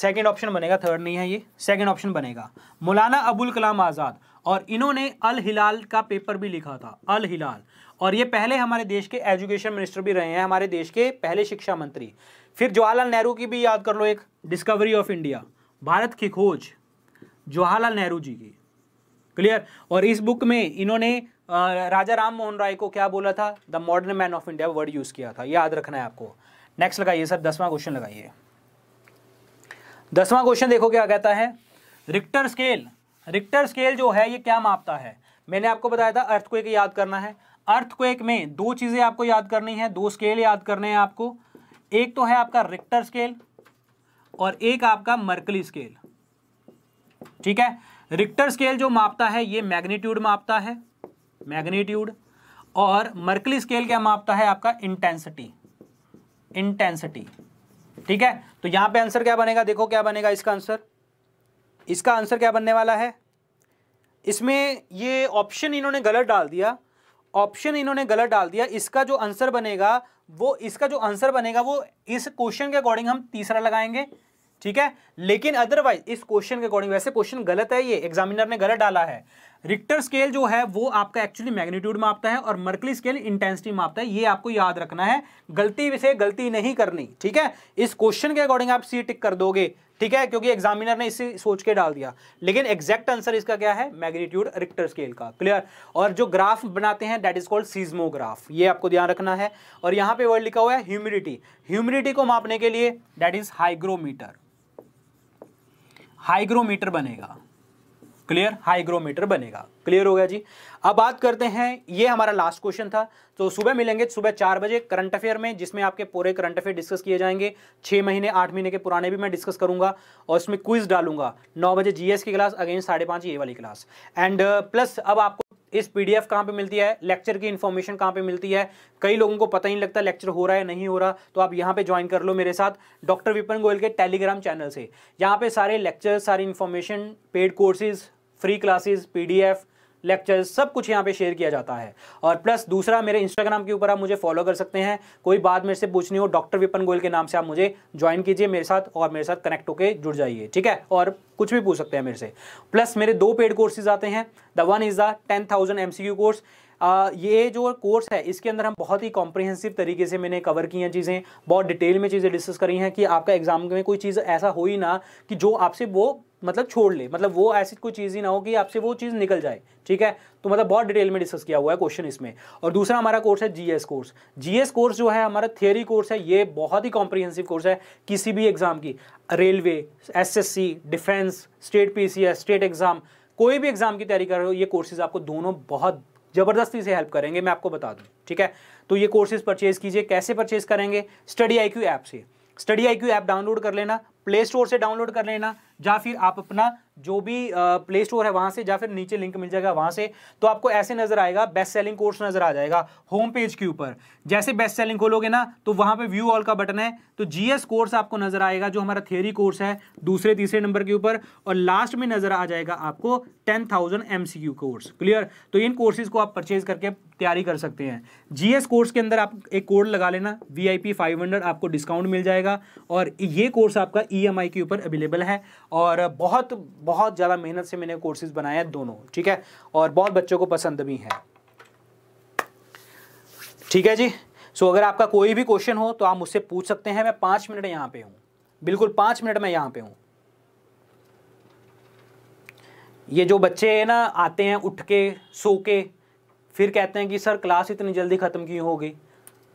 सेकेंड ऑप्शन बनेगा थर्ड नहीं है ये सेकेंड ऑप्शन बनेगा मौलाना अबुल कलाम आज़ाद और इन्होंने अल हिलाल का पेपर भी लिखा था अल हिलाल और ये पहले हमारे देश के एजुकेशन मिनिस्टर भी रहे हैं हमारे देश के पहले शिक्षा मंत्री फिर जवाहरलाल नेहरू की भी याद कर लो एक डिस्कवरी ऑफ इंडिया भारत की खोज जवाहरलाल नेहरू जी की क्लियर और इस बुक में इन्होंने राजा राम मोहन राय को क्या बोला था the modern man of India word use किया था याद रखना है आपको नेक्स्ट लगाइए सर दसवां क्वेश्चन लगाइए दसवां क्वेश्चन देखो क्या कहता है रिक्टर स्केल रिक्टर स्केल जो है ये क्या मापता है मैंने आपको बताया था अर्थ को एक याद करना है अर्थ को एक में दो चीज़ें आपको याद करनी है दो स्केल याद करने हैं आपको एक तो है आपका रिक्टर स्केल और एक आपका मर्कली स्केल ठीक है रिक्टर स्केल जो मापता है ये मैग्नीट्यूड मापता है मैग्नीट्यूड और मर्कली स्केल क्या मापता है आपका इंटेंसिटी इंटेंसिटी ठीक है तो यहां पे आंसर क्या बनेगा देखो क्या बनेगा इसका आंसर इसका आंसर क्या बनने वाला है इसमें ये ऑप्शन इन्होंने गलत डाल दिया ऑप्शन इन्होंने गलत डाल दिया इसका जो आंसर बनेगा वो इसका जो आंसर बनेगा वो इस क्वेश्चन के अकॉर्डिंग हम तीसरा लगाएंगे ठीक है लेकिन अदरवाइज इस क्वेश्चन के अकॉर्डिंग वैसे क्वेश्चन गलत है ये एग्जामिनर ने गलत डाला है रिक्टर स्केल जो है वो आपका एक्चुअली मैग्नीट्यूड मापता है और मर्कली स्केल इंटेंसिटी मापता है ये आपको याद रखना है गलती से गलती नहीं करनी ठीक है इस क्वेश्चन के अकॉर्डिंग आप सी टिक कर दोगे ठीक है क्योंकि एग्जामिनर ने इसे सोच के डाल दिया लेकिन एग्जैक्ट आंसर इसका क्या है मैग्नीट्यूड रिक्टर स्केल का क्लियर और जो ग्राफ बनाते हैं दैट इज कॉल्ड सीजमोग्राफ ये आपको ध्यान रखना है और यहाँ पे वर्ड लिखा हुआ है ह्यूमिडिटी ह्यूमिडिटी को मापने के लिए दैट इज हाइग्रोमीटर हाइग्रोमीटर बनेगा क्लियर हाइग्रोमीटर बनेगा क्लियर हो गया जी अब बात करते हैं ये हमारा लास्ट क्वेश्चन था तो सुबह मिलेंगे सुबह चार बजे करंट अफेयर में जिसमें आपके पूरे करंट अफेयर डिस्कस किए जाएंगे छः महीने आठ महीने के पुराने भी मैं डिस्कस करूंगा और उसमें क्विज डालूंगा नौ बजे जीएस की क्लास अगेन साढ़े पाँच ये वाली क्लास एंड प्लस अब आपको इस पीडीएफ कहाँ पे मिलती है लेक्चर की इन्फॉर्मेशन कहाँ पे मिलती है कई लोगों को पता ही नहीं लगता लेक्चर हो रहा है नहीं हो रहा तो आप यहाँ पे ज्वाइन कर लो मेरे साथ डॉक्टर विपिन गोयल के टेलीग्राम चैनल से यहाँ पे सारे लेक्चर सारी information paid courses free classes P lectures सब कुछ यहाँ पे शेयर किया जाता है और प्लस दूसरा मेरे इंस्टाग्राम के ऊपर आप मुझे फॉलो कर सकते हैं कोई बात मेरे से पूछनी हो डॉक्टर विपन गोयल के नाम से आप मुझे ज्वाइन कीजिए मेरे साथ और मेरे साथ कनेक्ट होकर जुड़ जाइए ठीक है और कुछ भी पूछ सकते हैं मेरे से प्लस मेरे दो पेड कोर्सेज आते हैं the one is the ten thousand M course ये जो कोर्स है इसके अंदर हम बहुत ही कॉम्प्रिहेंसिव तरीके से मैंने कवर की हैं चीज़ें बहुत डिटेल में चीज़ें डिस्कस करी हैं कि आपका एग्जाम में कोई चीज़ ऐसा हो ही ना कि जो आपसे वो मतलब छोड़ ले मतलब वो ऐसी कोई चीज़ ही ना हो कि आपसे वो चीज़ निकल जाए ठीक है तो मतलब बहुत डिटेल में डिस्कस किया हुआ है क्वेश्चन इसमें और दूसरा हमारा कोर्स है जीएस कोर्स जीएस कोर्स जो है हमारा थियरी कोर्स है ये बहुत ही कॉम्प्रिहेंसिव कोर्स है किसी भी एग्ज़ाम की railway SSC defence state PCS state exam कोई भी एग्ज़ाम की तैयारी कर रहे हो ये कोर्सेज आपको दोनों बहुत ज़बरदस्ती से हेल्प करेंगे मैं आपको बता दूँ ठीक है तो ये कोर्सेज परचेज कीजिए कैसे परचेज करेंगे स्टडी आई ऐप से स्टडी आई ऐप डाउनलोड कर लेना प्ले स्टोर से डाउनलोड कर लेना या फिर आप अपना जो भी प्ले स्टोर है वहां से या फिर नीचे लिंक मिल जाएगा वहां से तो आपको ऐसे नज़र आएगा बेस्ट सेलिंग कोर्स नज़र आ जाएगा होम पेज के ऊपर जैसे बेस्ट सेलिंग खोलोगे ना तो वहां पे व्यू ऑल का बटन है तो जीएस कोर्स आपको नज़र आएगा जो हमारा थेरी कोर्स है दूसरे तीसरे नंबर के ऊपर और लास्ट में नज़र आ जाएगा आपको टेन थाउजेंड कोर्स क्लियर तो इन कोर्सेज को आप परचेज करके तैयारी कर सकते हैं जीएस कोर्स के अंदर आप एक कोड लगा लेना वी आई आपको डिस्काउंट मिल जाएगा और ये कोर्स आपका ईएमआई e के ऊपर अवेलेबल है और बहुत बहुत ज़्यादा मेहनत से मैंने कोर्सेज बनाए हैं दोनों ठीक है और बहुत बच्चों को पसंद भी है ठीक है जी सो so, अगर आपका कोई भी क्वेश्चन हो तो आप मुझसे पूछ सकते हैं मैं पाँच मिनट यहाँ पे हूँ बिल्कुल पाँच मिनट में यहाँ पे हूँ ये जो बच्चे ना आते हैं उठ के सो के फिर कहते हैं कि सर क्लास इतनी जल्दी ख़त्म क्यों हो गई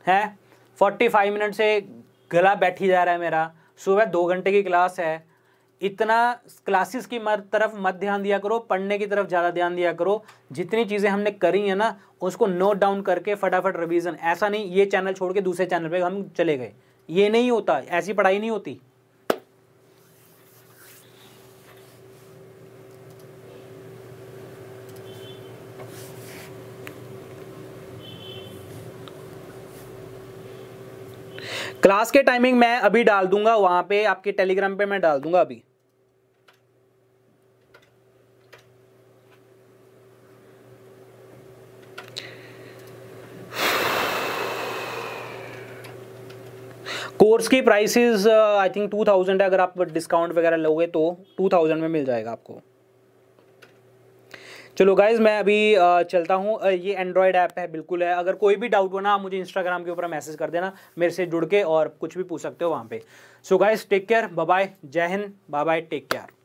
है फोर्टी फाइव मिनट से गला बैठी जा रहा है मेरा सुबह दो घंटे की क्लास है इतना क्लासेस की तरफ मत ध्यान दिया करो पढ़ने की तरफ ज़्यादा ध्यान दिया करो जितनी चीज़ें हमने करी हैं ना उसको नोट डाउन करके फटाफट रिवीजन ऐसा नहीं ये चैनल छोड़ के दूसरे चैनल पे हम चले गए ये नहीं होता ऐसी पढ़ाई नहीं होती क्लास के टाइमिंग मैं अभी डाल दूंगा वहां पे आपके टेलीग्राम पे मैं डाल दूंगा अभी कोर्स की prices I think two thousand है अगर आप डिस्काउंट वगैरह लोगे तो टू थाउजेंड में मिल जाएगा आपको चलो गाइज मैं अभी चलता हूँ ये एंड्रॉयड ऐप है बिल्कुल है अगर कोई भी डाउट हो ना आप मुझे इंस्टाग्राम के ऊपर मैसेज कर देना मेरे से जुड़ के और कुछ भी पूछ सकते हो वहाँ पे so guys take care bye Jai Hind bye take care